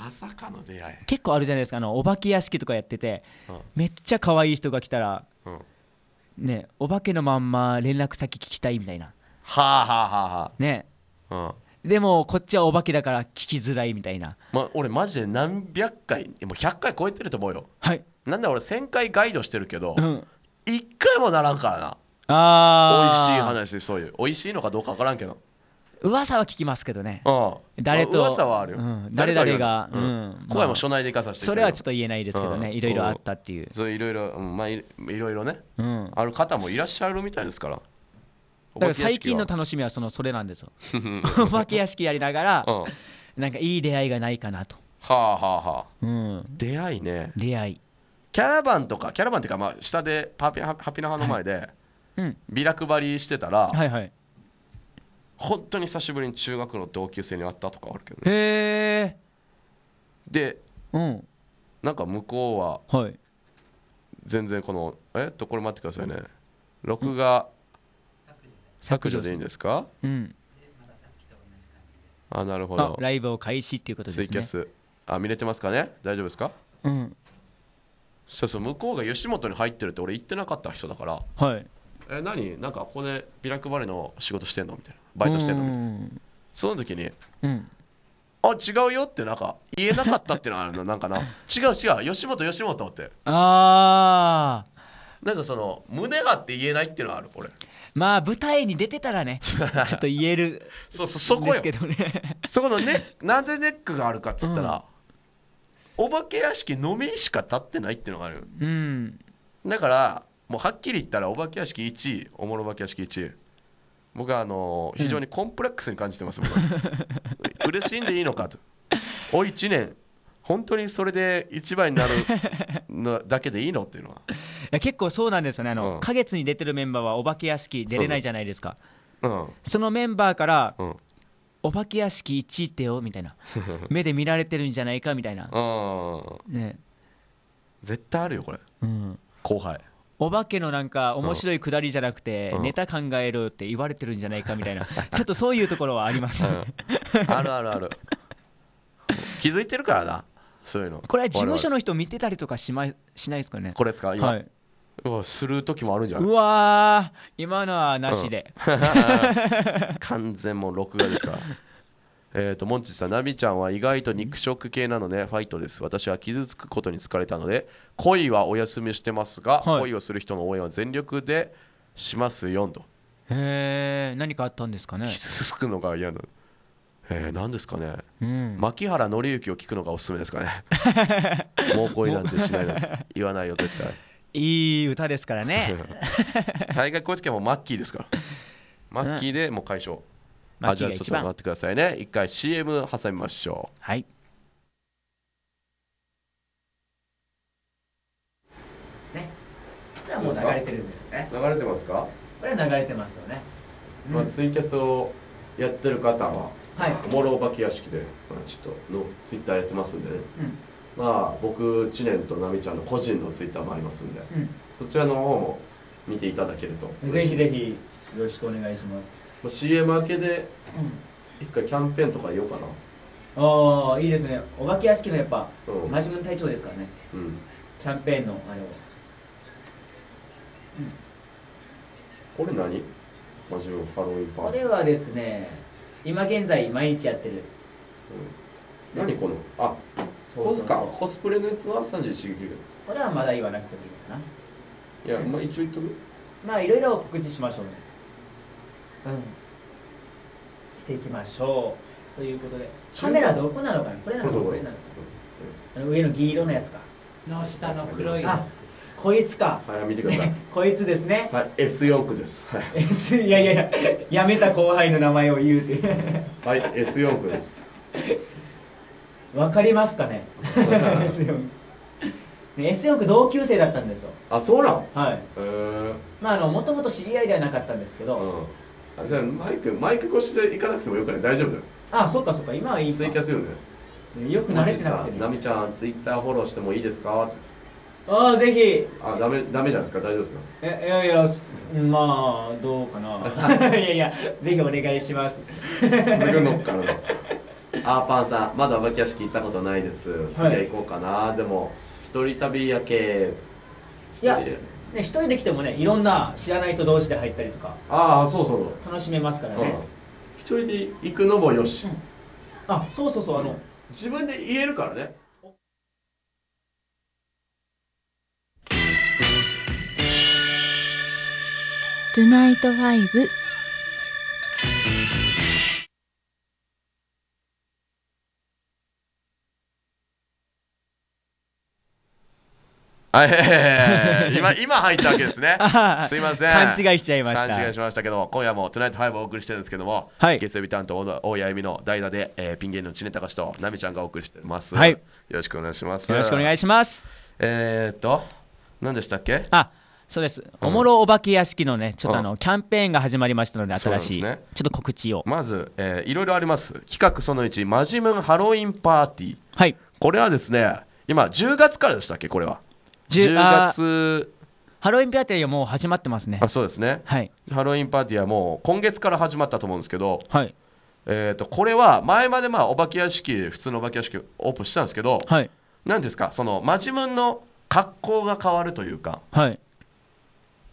まさかの出会い結構あるじゃないですかあのお化け屋敷とかやってて、うん、めっちゃ可愛い人が来たら、うん、ねお化けのまんま連絡先聞きたいみたいなはあはあはあはあね、うん、でもこっちはお化けだから聞きづらいみたいな、ま、俺マジで何百回もう100回超えてると思うよはいなんだ俺1000回ガイドしてるけど、うん、1回もならんからなああ美味しい話そういう美味しいのかどうか分からんけど噂は聞きますけどね、誰と、噂はある誰々が、声も所内で生かさせてそれはちょっと言えないですけどね、いろいろあったっていう、そういろいろ、まあ、いろいろね、ある方もいらっしゃるみたいですから。だから最近の楽しみはそのそれなんですよ。お化け屋敷 やりながら、なんかいい出会いがないかなと。はあはあはあ、うん、出会いね出会いキャラバンとかキャラバンっていうかまあ下でパピハピナハの前で、ビラ配りしてたら、はいはい、本当に久しぶりに中学の同級生に会ったとかあるけどねへえで、うん、なんか向こうは、全然このえっとこれ待ってくださいね録画削除でいいんですかうんあなるほどライブを開始っていうことですねツイキャスあ見れてますかね大丈夫ですかうんそうそう向こうが吉本に入ってるって俺言ってなかった人だからはいえ何なんかここでビラ配りの仕事してんのみたいなバイトしてんのみたいなその時に、うん、あ違うよってなんか言えなかったっていうのはあるのなんかな違う違う吉本吉本ってああなんかその胸張って言えないっていうのはあるこれまあ舞台に出てたらね ちょっと言えるそうそうそこやですけどねそこのねなぜネックがあるかっつったら、うん、お化け屋敷のみしか立ってないっていうのがある、うん、だからもうはっきり言ったらお化け屋敷1位おもろお化け屋敷1位僕はあの非常にコンプレックスに感じてます、うん、嬉しいんでいいのかとお1年本当にそれで一番になる のだけでいいのっていうのはいや結構そうなんですよねあの、うん、月に出てるメンバーはお化け屋敷出れないじゃないですかうん、そのメンバーから、うん、お化け屋敷1位ってよみたいな 目で見られてるんじゃないかみたいな、ね、絶対あるよこれ、うん、後輩お化けのなんか面白いくだりじゃなくて、ネタ考えろって言われてるんじゃないかみたいな、ちょっとそういうところはあります、あるあるある。気づいてるからな、そういうの。これは事務所の人見てたりとかし,、ま、しないですかね。これですか、今。はいうわする時もあるんじゃないうわー今のはなしで、完全もう録画ですからえーと、モンチさん、ナミちゃんは意外と肉食系なのでファイトです。私は傷つくことに疲れたので、恋はお休みしてますが、はい、恋をする人の応援は全力でしますよと。へえ、何かあったんですかね。傷つくのが嫌な。えー、何ですかね、うん、牧原紀之を聞くのがおすすめですかね もう恋なんてしないの言わないよ絶対いい歌ですからね大学高知県もマッキーですからマッキーでもう解消あじゃあちょっと待ってくださいね一回 CM 挟みましょうはいねこれはもう流れてるんですよね流れてますかこれは流れてますよね、うん、まあ、ツイキャスをやってる方は、はい、おもろお化け屋敷で、まあ、ちょっとのツイッターやってますんでね、うん、まあ僕知念と奈美ちゃんの個人のツイッターもありますんで、うん、そちらの方も見ていただけるとぜひぜひよろしくお願いしますう CM 明けで一回キャンペーンとか言おうかな、ああいいですねお化け屋敷のやっぱ、うん、真面目な隊長ですからね、うん、キャンペーンのあれを、うん、これ何真面目ハロウィンパーこれはですね今現在毎日やってる、うん、何このあそうそうそコスプレのやつは31ギルこれはまだ言わなくてもいいかないやまあ一応言っとくまあいろいろ告知しましょうねうん、していきましょうということでカメラどこなのかなこれなのかこれなのか上の銀色のやつかの下の黒いあこいつかはい見てください こいつですねはい S4 区ですはい S いやいやいややめた後輩の名前を言うてはい S4 区です わかりますかね S4 S4 区同級生だったんですよあそうなんはい、えー、まああのもともと知り合いではなかったんですけど、うんあじゃあマイクマイク越しで行かなくてもよくない大丈夫だよあそっかそっか今はいいツイキャスよねよく慣れてなくてねナミちゃんツイッターフォローしてもいいですかってああぜひあダメダメじゃないですか大丈夫ですかえいやいやまあどうかないやいやぜひお願いしますすぐ乗っかあーパンさんまだお化け屋敷行ったことないです次は行こうかな、はい、でも一人旅やけいやね、一人で来てもねいろんな知らない人同士で入ったりとかああそうそうそう楽しめますからね、一、人で行くのもよし、うん、あそうそうそうあの、自分で言えるからね「トゥナイトファイブ」はい、今今入ったわけですね すいません勘違いしちゃいました勘違いしましたけど今夜も「トゥナイト5」をお送りしてるんですけども、はい、月曜日担当大谷由美の代打で、えー、ピン芸人の知かしとなみちゃんがお送りしてます、はい、よろしくお願いしますよろしくお願いしますえー、っと何でしたっけあそうです、おもろお化け屋敷のね、ちょっとあの、キャンペーンが始まりましたので、新しい、ね、ちょっと告知を。まず、えー、いろいろあります、企画その1、マジムンハロウィンパーティー、はい、これはですね、今、10月からでしたっけ、これは。10月ハロウィンパーティーはもう始まってますねあそうですね、はい、ハロウィンパーティーはもう今月から始まったと思うんですけど、はいえー、とこれは前までまあお化け屋敷普通のお化け屋敷オープンしたんですけど、はい、なんですかその真面目の格好が変わるというか、はい、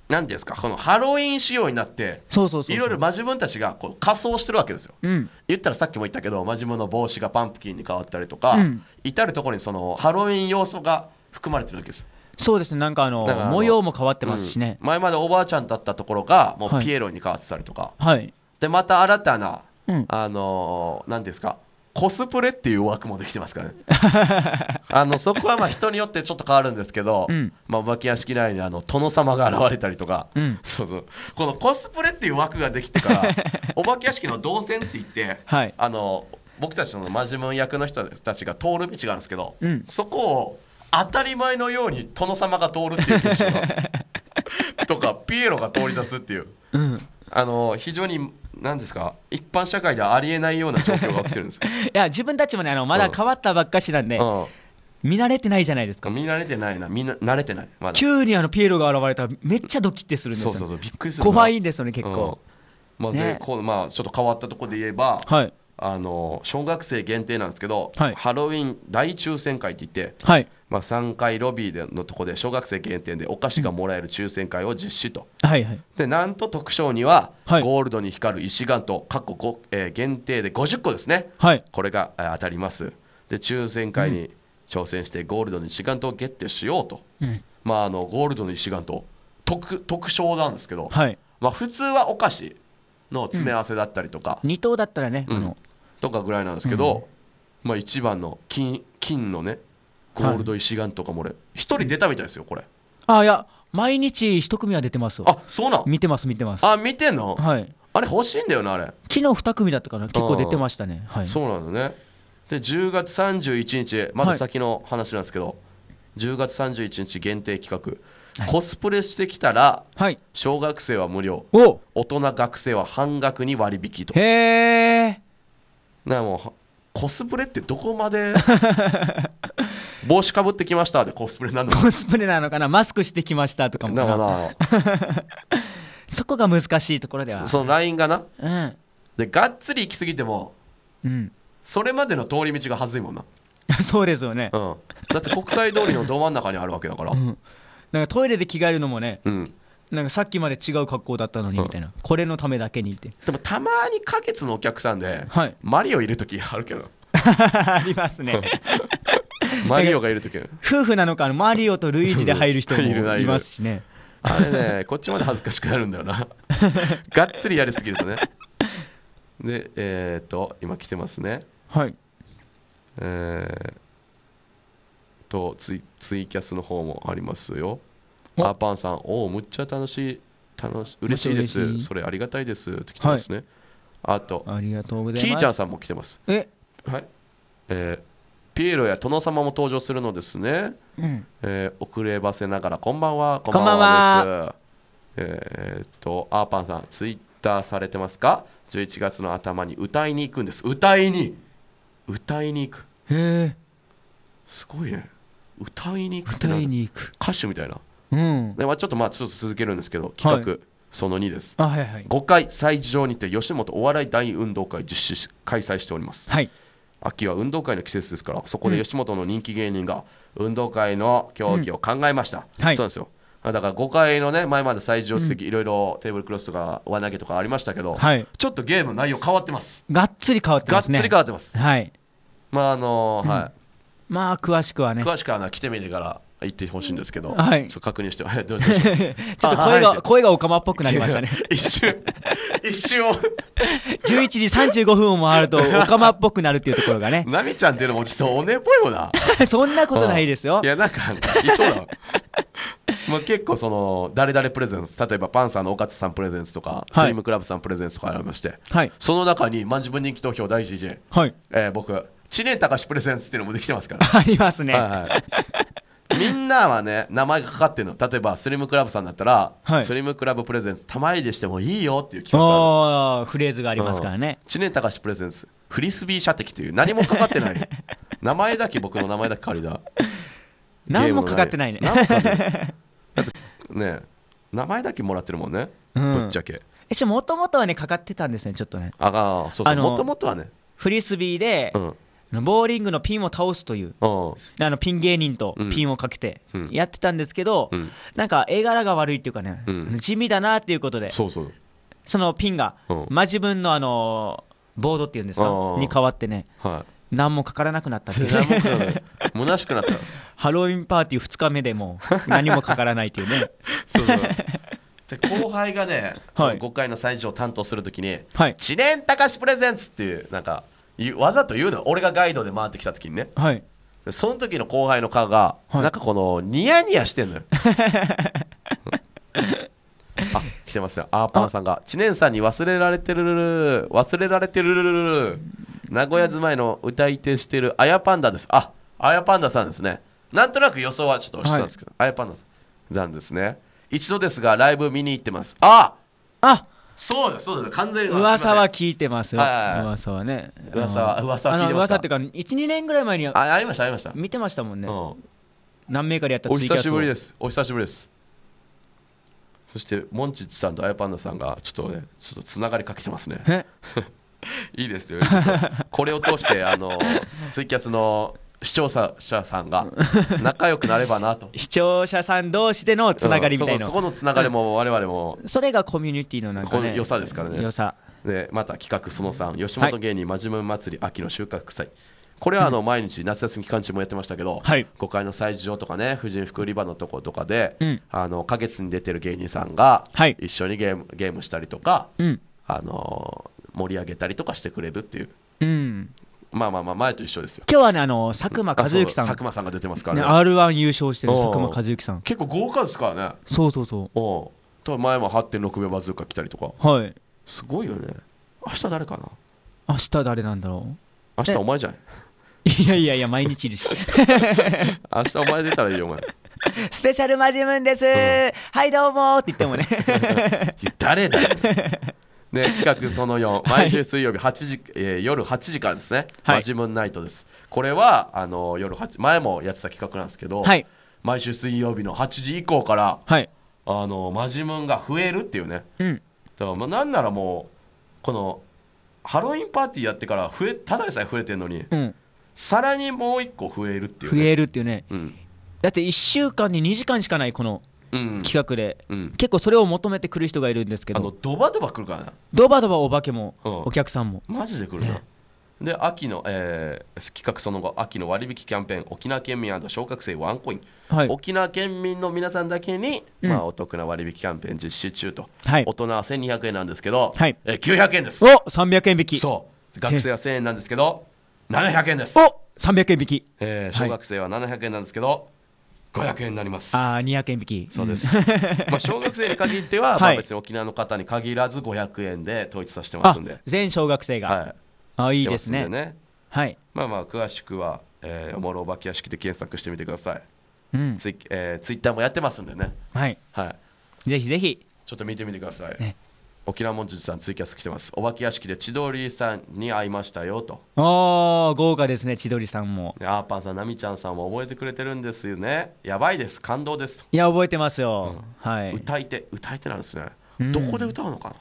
なんですかこのハロウィン仕様になってそうそうそういろいろ面目たちがこう仮装してるわけですよ、うん、言ったらさっきも言ったけど真面目の帽子がパンプキンに変わったりとか、うん、至る所にそのハロウィン要素が含まれてるわけですそうですねなんかあのか模様も変わってますしね、うん前までおばあちゃんだったところがもうピエロに変わってたりとか、はいでまた新たな、うんあのー、何ですかコスプレっていう枠もできてますからね あのそこはまあ人によってちょっと変わるんですけど、まお化け屋敷内にあの殿様が現れたりとか、うんそうそうこのコスプレっていう枠ができてから お化け屋敷の動線って言って、はいあの僕たちのマジ目ン役の人たちが通る道があるんですけど、うんそこを当たり前のように殿様が通るっていうしまう。とかピエロが通り出すっていう、うん、あの非常に何ですか一般社会ではありえないような状況が起きてるんです いや自分たちもねあのまだ変わったばっかしなんで、うんうん、見慣れてないじゃないですか見慣れてないな見慣れてない、ま、急にあのピエロが現れたらめっちゃドキッてするんですよ、そうそうびっくりする怖いんですよね結構、まあ、ね、こうまあちょっと変わったところで言えば、はいあの小学生限定なんですけど、はい、ハロウィン大抽選会って言って、はい、まあ、3階ロビーでのとこで小学生限定でお菓子がもらえる抽選会を実施と、はいはい、でなんと特賞にはゴールドに光る石岩と過去えー、限定で50個ですね、はい、これが、えー、当たりますで抽選会に挑戦してゴールドに石岩とをゲットしようと、うん、まあ、あのゴールドの石岩と特特賞なんですけど、はいまあ、普通はお菓子の詰め合わせだったりとか、うん、2等だったらね、うん、あのとかぐらいなんですけど、まあ、一番の金金のねゴールド石岩とかも俺一、人出たみたいですよこれあいや毎日一組は出てますあそうなん見てます見てますあ見てんのはいあれ欲しいんだよなあれ昨日2組だったから結構出てましたね、はい、そうなのねで10月31日まだ先の話なんですけど、はい、10月31日限定企画、はい、コスプレしてきたら、小学生は無料大人学生は半額に割引とへえなもうコスプレってどこまで 帽子かぶってきましたでコスプレなのコスプレなのかなマスクしてきましたとかもだから そこが難しいところではそのラインがな、うん、でがっつり行き過ぎても、うん、それまでの通り道がはずいもんな そうですよね、うん、だって国際通りのど真ん中にあるわけだから、うん、なんかトイレで着替えるのもね、うん、なんかさっきまで違う格好だったのにみたいな、うん、これのためだけにってでもたまに花月のお客さんで、はい、マリオいる時あるけど ありますねマリオがいる時夫婦なのかマリオとルイージで入る人も いますしねあれねこっちまで恥ずかしくなるんだよな がっつりやりすぎるとねでえっ、ー、と今来てますねはいえーとツイツイキャスの方もありますよアーパンさん、おお、むっちゃ楽しい、楽し嬉しいです、それありがたいですって来てますね。はい、あと、ありがとうございます。キーちゃんさんも来てます。えはい。えーピエロや殿様も登場するのですね、うん、えー、遅ればせながらこんばんはこんばんはえー、っとアーパンさんツイッターされてますか11月の頭に歌いに行くんです歌いに歌いに行くへえすごいね歌いに行く歌いに行く歌手みたいなうん、でまあ、ちょっとまあちょっと続けるんですけど企画、はい、その2です、はいはい、5回催事場にて吉本お笑い大運動会実施開催しております、はい、秋は運動会の季節ですからそこで吉本の人気芸人が運動会の競技を考えました、うんはい、そうなんですよだから5回のね前まで催事場席、いろいろテーブルクロスとか輪投げとかありましたけど、はい、ちょっとゲームの内容変わってますがっつり変わってます、ね、がっつり変わってますはいまああのー、はい、まあ詳しくはね詳しくはな来てみてから言ってほしいんですけど、はい、確認して、ちょっと声が、はい、声がおカっぽくなりましたね。一瞬、一瞬を。11時35分を回ると、おかまっぽくなるっていうところがね。ナミちゃんっていうのも、ちょっとおねっぽいもんな。そんなことないですよ。いや、なんか、いそうだ。まあ結構その誰々プレゼンツ例えばパンサーの岡津さんプレゼンツとか、スリムクラブさんプレゼンツとかありまして、はい、その中にま万自分人気投票第1位、はいえ僕知念隆プレゼンツっていうのもできてますからありますね、はいはいみんなはね名前がかかってるの例えばスリムクラブさんだったら、はいスリムクラブプレゼンツ玉入れしてもいいよっていう企画があフレーズがありますからねうん知念隆プレゼンツフリスビー射的という何もかかってない 名前だけ僕の名前だけ借りだ何もかかってないね何ね 名前だけもらってるもんね、うんぶっちゃけえしもともとはねかかってたんですねちょっとねああそうそうもともとはねフリスビーで、うんボーリングのピンを倒すというあのピン芸人とピンをかけてやってたんですけど、うんなんか絵柄が悪いっていうかね、うん、地味だなっていうことでそのピンが真面分のあのボードっていうんですかに変わってね、はい、何もかからなくなったっていうしくなった ハロウィンパーティー2日目でも 何もかからないっていうねそうそう で後輩がね、はい、5回の最事を担当するときに「はい、知念しプレゼンツ」っていうなんかわざと言うの俺がガイドで回ってきた時にね、はい、その時の後輩の顔が、はい、なんかこのニヤニヤしてんのよ あ来てますよアーパンさんが知念さんに忘れられてるるる忘れられてるるる名古屋住まいの歌い手してるあやパンダですああやパンダさんですねなんとなく予想はちょっとしてたんですけど、あやパンダさんなんですね一度ですがライブ見に行ってますああそうだそうだ全に噂は聞いてますよ、はい噂はね噂は噂は聞いてます噂っていうか12年ぐらい前にあありましたありました見てましたもんね、何名かでやったお久しぶりですお久しぶりですそしてモンチッチさんとあやパンダさんがちょっとねちょっとつながりかけてますね いいですよこれを通してあのツイキャスの視聴者さんが仲良くなればなと 視聴者さん同士でのつながりみたいな、うん、そこのつながりも我々も、れも。それがコミュニティのなんか、ね、良さですからね良さでまた企画その3吉本芸人真面目祭り秋の収穫祭、はい、これはあの毎日夏休み期間中もやってましたけど、はい、5階の催事場とかね婦人服売り場のとことかで、うん、あの花月に出てる芸人さんが一緒にゲームゲームしたりとか、うん、あの盛り上げたりとかしてくれるっていう、うん、まあまあまあ前と一緒ですよ今日はねあの佐久間一行さん佐久間さんが出てますからねね r 1優勝してる佐久間一行さん結構豪華ですからねそうそうそうおと前も8.6秒バズーカ来たりとかはいすごいよね明日誰かな明日誰なんだろう明日お前じゃんいやいやいや毎日いるし 明日お前出たらいいよお前スペシャルマジムンです、うん、はいどうもって言ってもね 誰だよね、企画その4、毎週水曜日8時、えー夜8時からですね、はいマジムンナイトです。これはあの夜8前もやってた企画なんですけど、はい毎週水曜日の8時以降から、はいあのマジムンが増えるっていうね、うんだからまあなんならもう、このハロウィンパーティーやってから増え、ただでさえ増えてるのに、うんさらにもう一個増えるっていう、増えるっていうね、うん、だって1週間に2時間しかないこの企画で、うん、結構それを求めてくる人がいるんですけどあのドバドバ来るからなドバドバお化けも、うん、お客さんもマジで来るな、ねで秋の、えー、企画その後秋の割引キャンペーン沖縄県民小学生ワンコイン、はい、沖縄県民の皆さんだけに、うん、まあ、お得な割引キャンペーン実施中と、はい、大人は1200円なんですけど、はい、えー、900円ですお300円引きそう学生は1000円なんですけど700円ですお300円引き、えー、小学生は700円なんですけど、500円になりますああ200円引きそうです、まあ小学生に限っては、まあ別に沖縄の方に限らず500円で統一させてますんで全小学生が、はい、あいいですねねはいまあまあ詳しくは、えー、おもろお化け屋敷で検索してみてください、うんツイえー、ツイッターもやってますんでねはい、はい、ぜひぜひちょっと見てみてください、ね沖縄文術さんツイキャス来てますお化け屋敷で千鳥さんに会いましたよとああ豪華ですね千鳥さんもあーパンさんなみちゃんさんも覚えてくれてるんですよねやばいです感動ですいや覚えてますよ、うん、はい歌い手歌い手なんですね、うん、どこで歌うのかな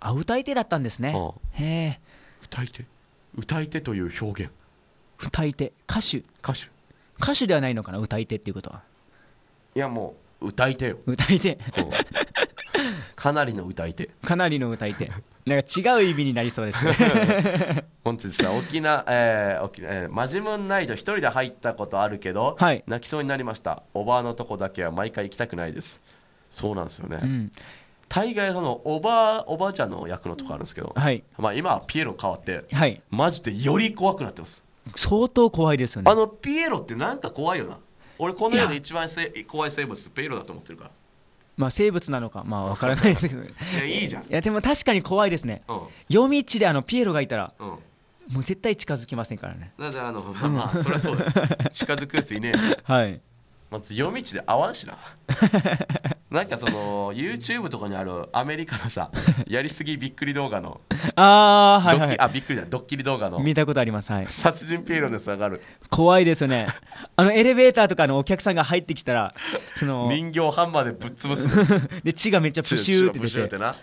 あ歌い手だったんですね、うん、へえ歌い手歌い手という表現歌い手歌手歌手歌手ではないのかな歌い手っていうことはいやもう歌い手よ歌い手、かなりの歌い手かなりの歌い手なんか違う意味になりそうですね 本にさ沖縄、えー、沖縄、えー、マジムンナイト一人で入ったことあるけど、はい、泣きそうになりましたおばあのとこだけは毎回行きたくないですそうなんですよね、うん、大概そのおばおばあちゃんの役のとこあるんですけど、はい、まあ、今はピエロ変わって、はい、マジでより怖くなってます相当怖いですよねあのピエロってなんか怖いよな俺この世で一番せ怖い生物ってピエロだと思ってるからまあ、生物なのかまあ分からないですけどいやいいじゃんいやでも確かに怖いですね、うん、夜道であのピエロがいたら、うん、もう絶対近づきませんからねだってあのまあまあそりゃそうだ近づくやついねえ はいまず夜道で合わんしな なんかその YouTube とかにあるアメリカのさ やりすぎびっくり動画のああはい、はい、あびっくりだドッキリ動画の見たことありますはい殺人ピエロのやつ上がる怖いですよねあのエレベーターとかのお客さんが入ってきたらその人形ハンマーでぶっ潰す、で血がめっちゃプシューって出て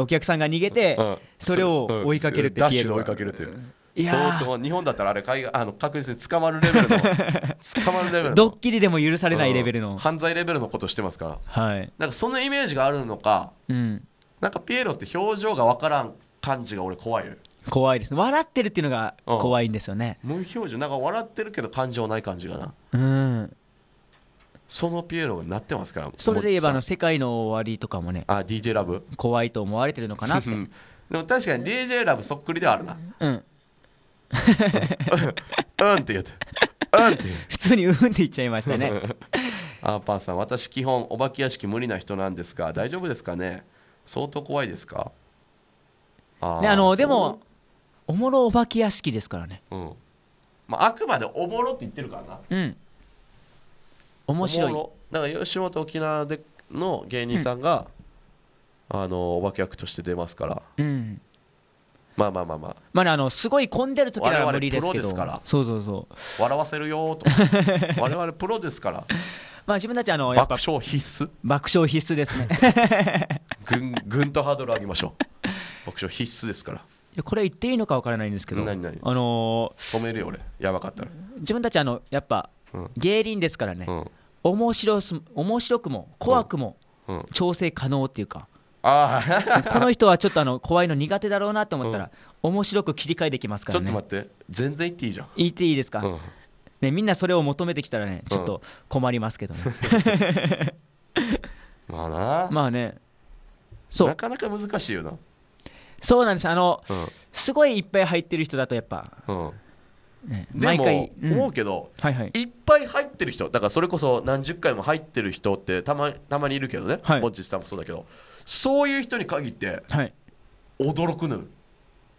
お客さんが逃げて、うん、それを追いかけるって、うん、ダッシュで追いかけるっていう相当日本だったらあれあの確実に捕まるレベルの 捕まるレベルドッキリでも許されないレベルの、うん、犯罪レベルのことしてますから、はい、なんかそのイメージがあるのか、うん、なんかピエロって表情が分からん感じが俺怖い怖いです笑ってるっていうのが怖いんですよね、うん、無表情なんか笑ってるけど感情ない感じがなうんそのピエロになってますからそれで言えばあの世界の終わりとかもねあ DJ ラブ怖いと思われてるのかなってでも確かに DJ ラブそっくりではあるなうんうんって言ってうんって普通にうんって言っちゃいましたねアーパーさん私基本お化け屋敷無理な人なんですが大丈夫ですかね相当怖いですかあ,、ね、あのでもおもろお化け屋敷ですからねうんまあ、あくまでおもろって言ってるからなうん面白いだから吉本沖縄での芸人さんが、うん、あのお化け役として出ますから、うん、まあまあまあまあまあねあのすごい混んでる時は無理ですけどからそうそうそう笑わせるよと我々プロですからまあ自分たちあの爆笑必須爆笑必須ですねぐんぐんとハードル上げましょう爆笑必須ですからこれ言っていいのかわからないんですけど、何何あのー、止めるよ俺、やばかったら。自分たちあの、やっぱ、うん、芸人ですからね、うん、面白す面白くも怖くも、うん、調整可能っていうか、あこの人はちょっとあの怖いの苦手だろうなと思ったら、うん、面白く切り替えできますからねちょっと待って全然言っていいじゃん言っていいですか、うん、ね、みんなそれを求めてきたらねちょっと困りますけどね、う ん、まあなまあねそうなかなか難しいよなそうなんですあの、うん、すごいいっぱい入ってる人だとやっぱ、ね、毎回思うけど、はいはい、いっぱい入ってる人だからそれこそ何十回も入ってる人ってたまたまにいるけどね、はい、モッチさんもそうだけどそういう人に限って、はい。驚くの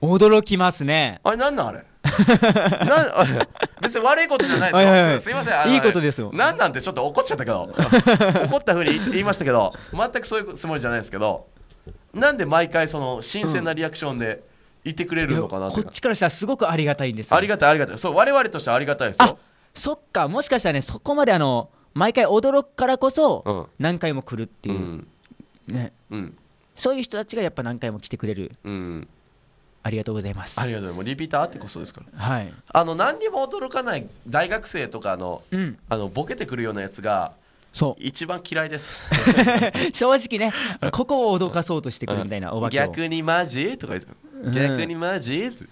驚きますね。あれ、なんなんあれ。なんあれ別に悪いことじゃないですよ。はいはいすみませんいいことですよなんなんてちょっと怒っちゃったけど。怒ったふうに言いましたけど、全くそういうつもりじゃないですけど、なんで毎回その新鮮なリアクションでいてくれるのかなこっちからしたらすごくありがたいんですよ。ありがたいありがたい。そう、我々としてはありがたいですあそっか、もしかしたらね、そこまであの、毎回驚くからこそ、何回も来るっていう。うんねうん、そういう人たちがやっぱ何回も来てくれる、うん、ありがとうございますありがとうございますリピーターってこそですから、はいあの何にも驚かない大学生とかの,、うん、あのボケてくるようなやつがそう一番嫌いです 正直ねここを脅かそうとしてくるみたいなお化け逆にマジとか言って、逆にマジって、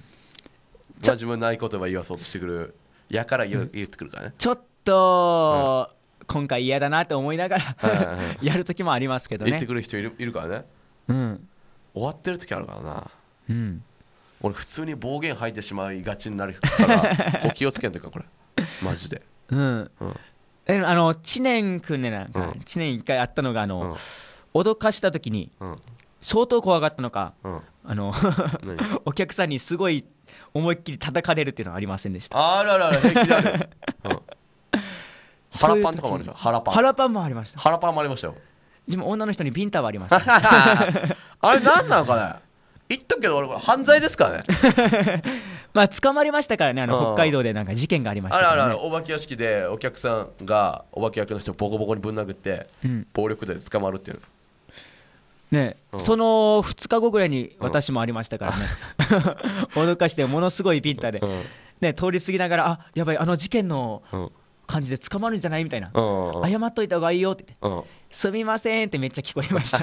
自分の合言葉言わそうとしてくるやから言,、う言ってくるからねちょっと、うん今回嫌だなって思いながらやる時もありますけどね行ってくる人いるいるからね、うん、終わってる時あるからな、うん、俺普通に暴言吐いてしまいがちになるからお気 をつけんというかこれマジでうん、うん、あの知念君ねなんか、うん、知念一回あったのがあの、うん、脅かした時に、相当怖がったのか、あの お客さんにすごい思いっきり叩かれるっていうのはありませんでしたあららら平気 うん腹パンとかもあるでしょ腹パン腹パンもありました腹パンもありましたよでも女の人にビンタはありました、あれ何なのかね言っとくけど俺犯罪ですからね まあ捕まりましたからねあの北海道でなんか事件がありましたから、ね、あらあらお化け屋敷でお客さんがお化け役の人をボコボコにぶん殴って、うん、暴力で捕まるっていうね、うん、その2日後ぐらいに私もありましたからね、うん、脅かしてものすごいビンタで、ね、通り過ぎながらあやばいあの事件の感じで捕まるんじゃないみたいな、謝っといた方がいいよって言って、すみませんってめっちゃ聞こえました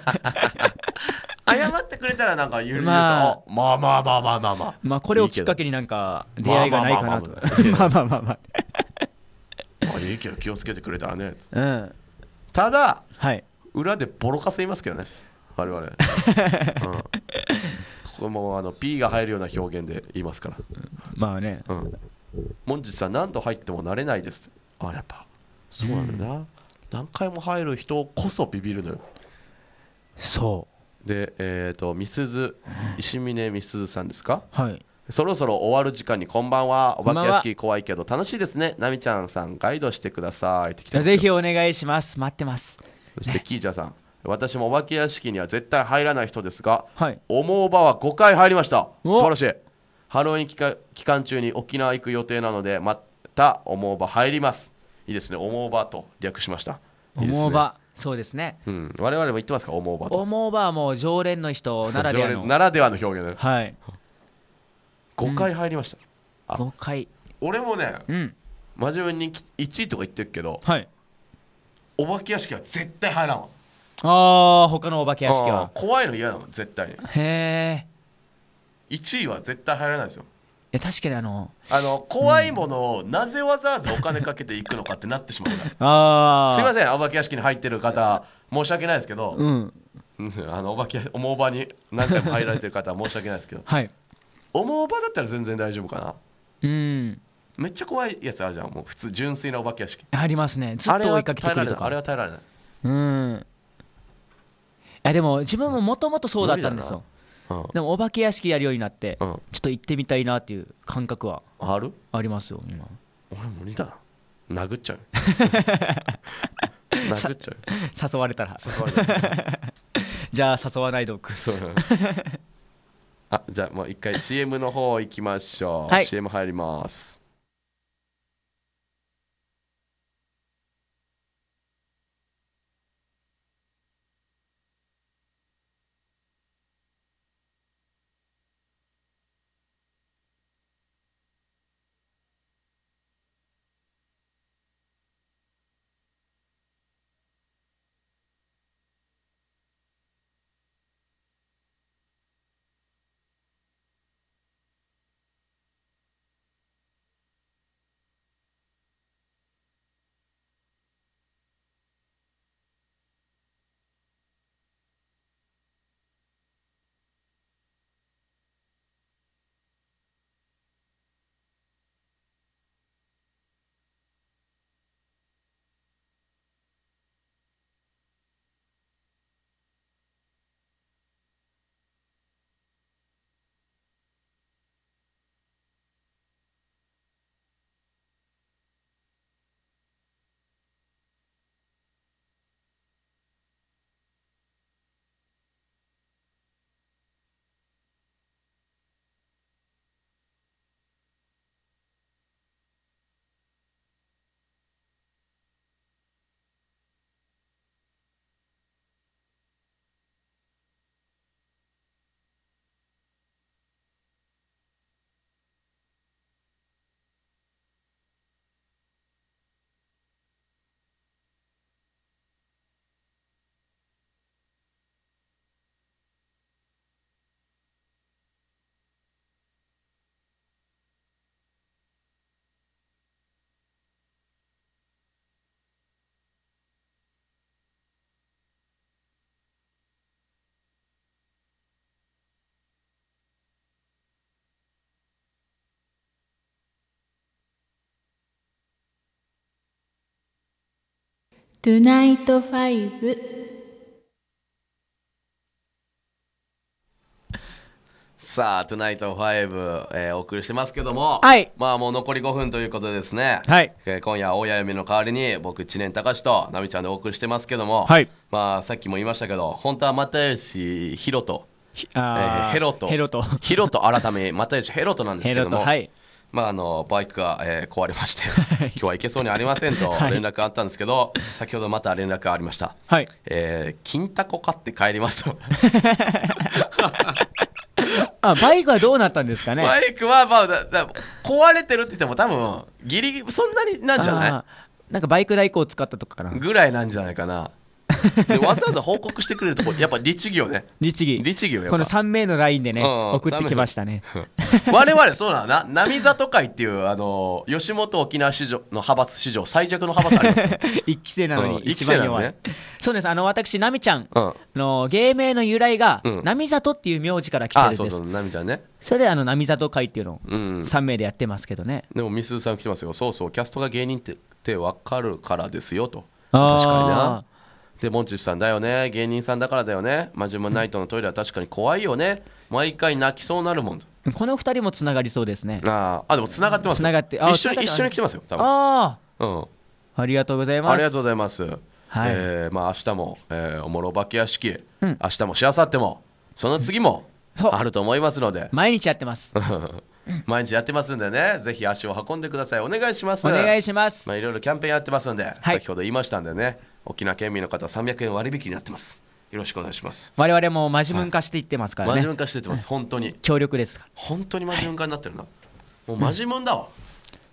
謝ってくれたらなんか許まあ、まあまあまあまあまあまあまあこれをきっかけになんか出会いがないかなとまあまあまあまあまあいいけど気をつけてくれたらねうんただ、はい、裏でボロカスいますけどね我々、うん、ここもあの P が入るような表現で言いますからまあね、うん、モンジさん何度入っても慣れないですあやっぱそうなんだな、うん、何回も入る人こそビビるのよそうでえっ、ー、とみす石峰みすさんですかはいそろそろ終わる時間にこんばんはお化け屋敷怖いけど楽しいですね奈美ちゃんさんガイドしてくださいって来てぜひお願いします待ってますそしてキーチャーさん、私もお化け屋敷には絶対入らない人ですが、はい、思う場は5回入りました素晴らしいハロウィン期間中に沖縄行く予定なのでた思う場入りますいいですね思う場と略しました思う場そうですね、うん、我々も言ってますか思う場とう場はもう常連の人ならではの ならではの表現はい5回入りました、うん、5回俺もね、うん、真面目に1位とか言ってるけど、はい、お化け屋敷は絶対入らんわああ他のお化け屋敷は怖いの嫌だもん絶対にへえ1位は絶対入らないですよや確かにあのあの怖いものをなぜわざわざお金かけていくのかってなってしまうか すいませんお化け屋敷に入ってる方申し訳ないですけど、うん、あのお化けおも場に何回も入られてる方は申し訳ないですけど、はい、おも場だったら全然大丈夫かなうんめっちゃ怖いやつあるじゃんもう普通純粋なお化け屋敷ありますねずっと追いかけてくるとかあれは耐えられないうんいやでも自分ももともとそうだったんですよでもお化け屋敷やるようになってちょっと行ってみたいなっていう感覚はあるありますよ今俺無理だ殴っちゃう 殴っちゃう誘われたら誘われたら じゃあ誘わないでおくそうあじゃあもう一回 CM の方行きましょう、はい、CM 入りますトゥナイトファイブさあ、トゥナイトファイブ、えー、お送りしてますけども、はい。まあ、もう残り5分ということですね、はい。えー、今夜、大家嫁の代わりに、僕、知念隆と、奈美ちゃんでお送りしてますけども、はい。まあ、さっきも言いましたけど、本当は又吉ヒロと、えー、ヘロと、ヘロと、ヒロと改め、又吉ヘロとなんですけども、はい。まあ、あのバイクが、えー、壊れまして今日は行けそうにありませんと連絡があったんですけど、はい、先ほどまた連絡がありました、はいえー、金タコ買って帰りますと あバイクはどうなったんですかねバイクは、まあ、だだ壊れてるって言っても多分ギリギリそんなになんじゃないなんかバイク代行使ったとかかなぐらいなんじゃないかなでわざわざ報告してくれるとこやっぱ律儀よね律儀律儀よこの3名のラインでね、うん、送ってきましたね我々そうなんだ並里会っていうあの吉本沖縄市場の派閥史上最弱の派閥あります 一期生なのに一番弱い、うんね、そうですあの私奈美ちゃんの芸名の由来が、うん、並里っていう名字から来てるんですそうそうちゃんねそれであの並里会っていうのを3名でやってますけどね、でもみすずさん来てますよそうそうキャストが芸人ってって分かるからですよと確かになでモンチさんだよね芸人さんだからだよねマジュナイトのトイレは確かに怖いよね毎回泣きそうなるもんこの二人もつながりそうですねああでもつながってますつながって一緒に一緒に来てますよ多分ああうんありがとうございますありがとうございますはい、えー、まあ明日も、えー、おもろ化け屋敷、うん、明日もしあさってもその次も、あると思いますので毎日やってます 毎日やってますんでね、ぜひ足を運んでください。お願いします。お願いします。まあ、いろいろキャンペーンやってますんで、はい、先ほど言いましたんでね、沖縄県民の方は300円割引になってますよろしくお願いします我々もマジム化していってますからね、はい、マジム化していってます本当に協力ですから本当にマジム化になってるな、はい、もうマジムンだわ、うん、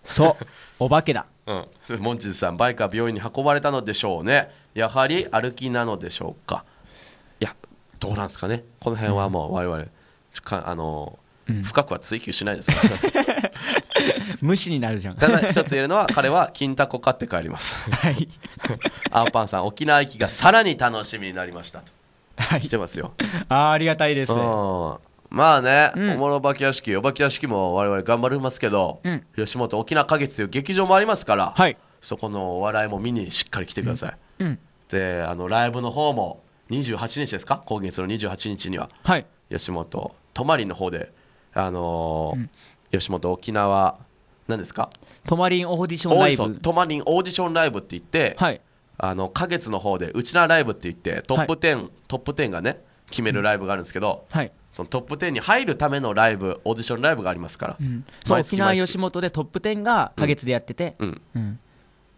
そうお化けだ うんモンチーさんバイクは病院に運ばれたのでしょうねやはり歩きなのでしょうかいやどうなんですかねこの辺はもう我々、うん、あの、うん、深くは追求しないですから、無視になるじゃんただ一つ言えるのは彼は金タコ買って帰りますはいアー パンさん沖縄行きがさらに楽しみになりましたとはい来てますよああ、ありがたいですねまあね、うんおもろばき屋敷おばき屋敷も我々頑張りますけど、うん吉本沖縄花月という劇場もありますから、はいそこのお笑いも見にしっかり来てください、うんであのライブの方も28日ですか今月の28日にははい吉本泊まりの方であのー吉本沖縄何ですかトマリンオーディションライブトマリンオーディションライブって言って、はい、あの花月の方でうちなライブって言ってトップ10、はい、トップ10がね決めるライブがあるんですけど、うん、はい、そのトップ10に入るためのライブオーディションライブがありますから、うん、そう沖縄吉本でトップ10が花月でやってて、うんうん、うん、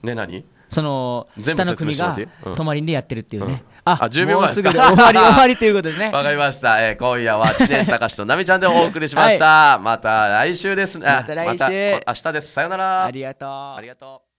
ね何その下の組が泊まりんでやってるっていうね、あ、10秒前ですぐで終わり、終わりということでね。わかりました。えー、今夜は知念隆と奈美ちゃんでお送りしました。はい、また来週ですね。また来週。明日です。さよなら。ありがとう。ありがとう。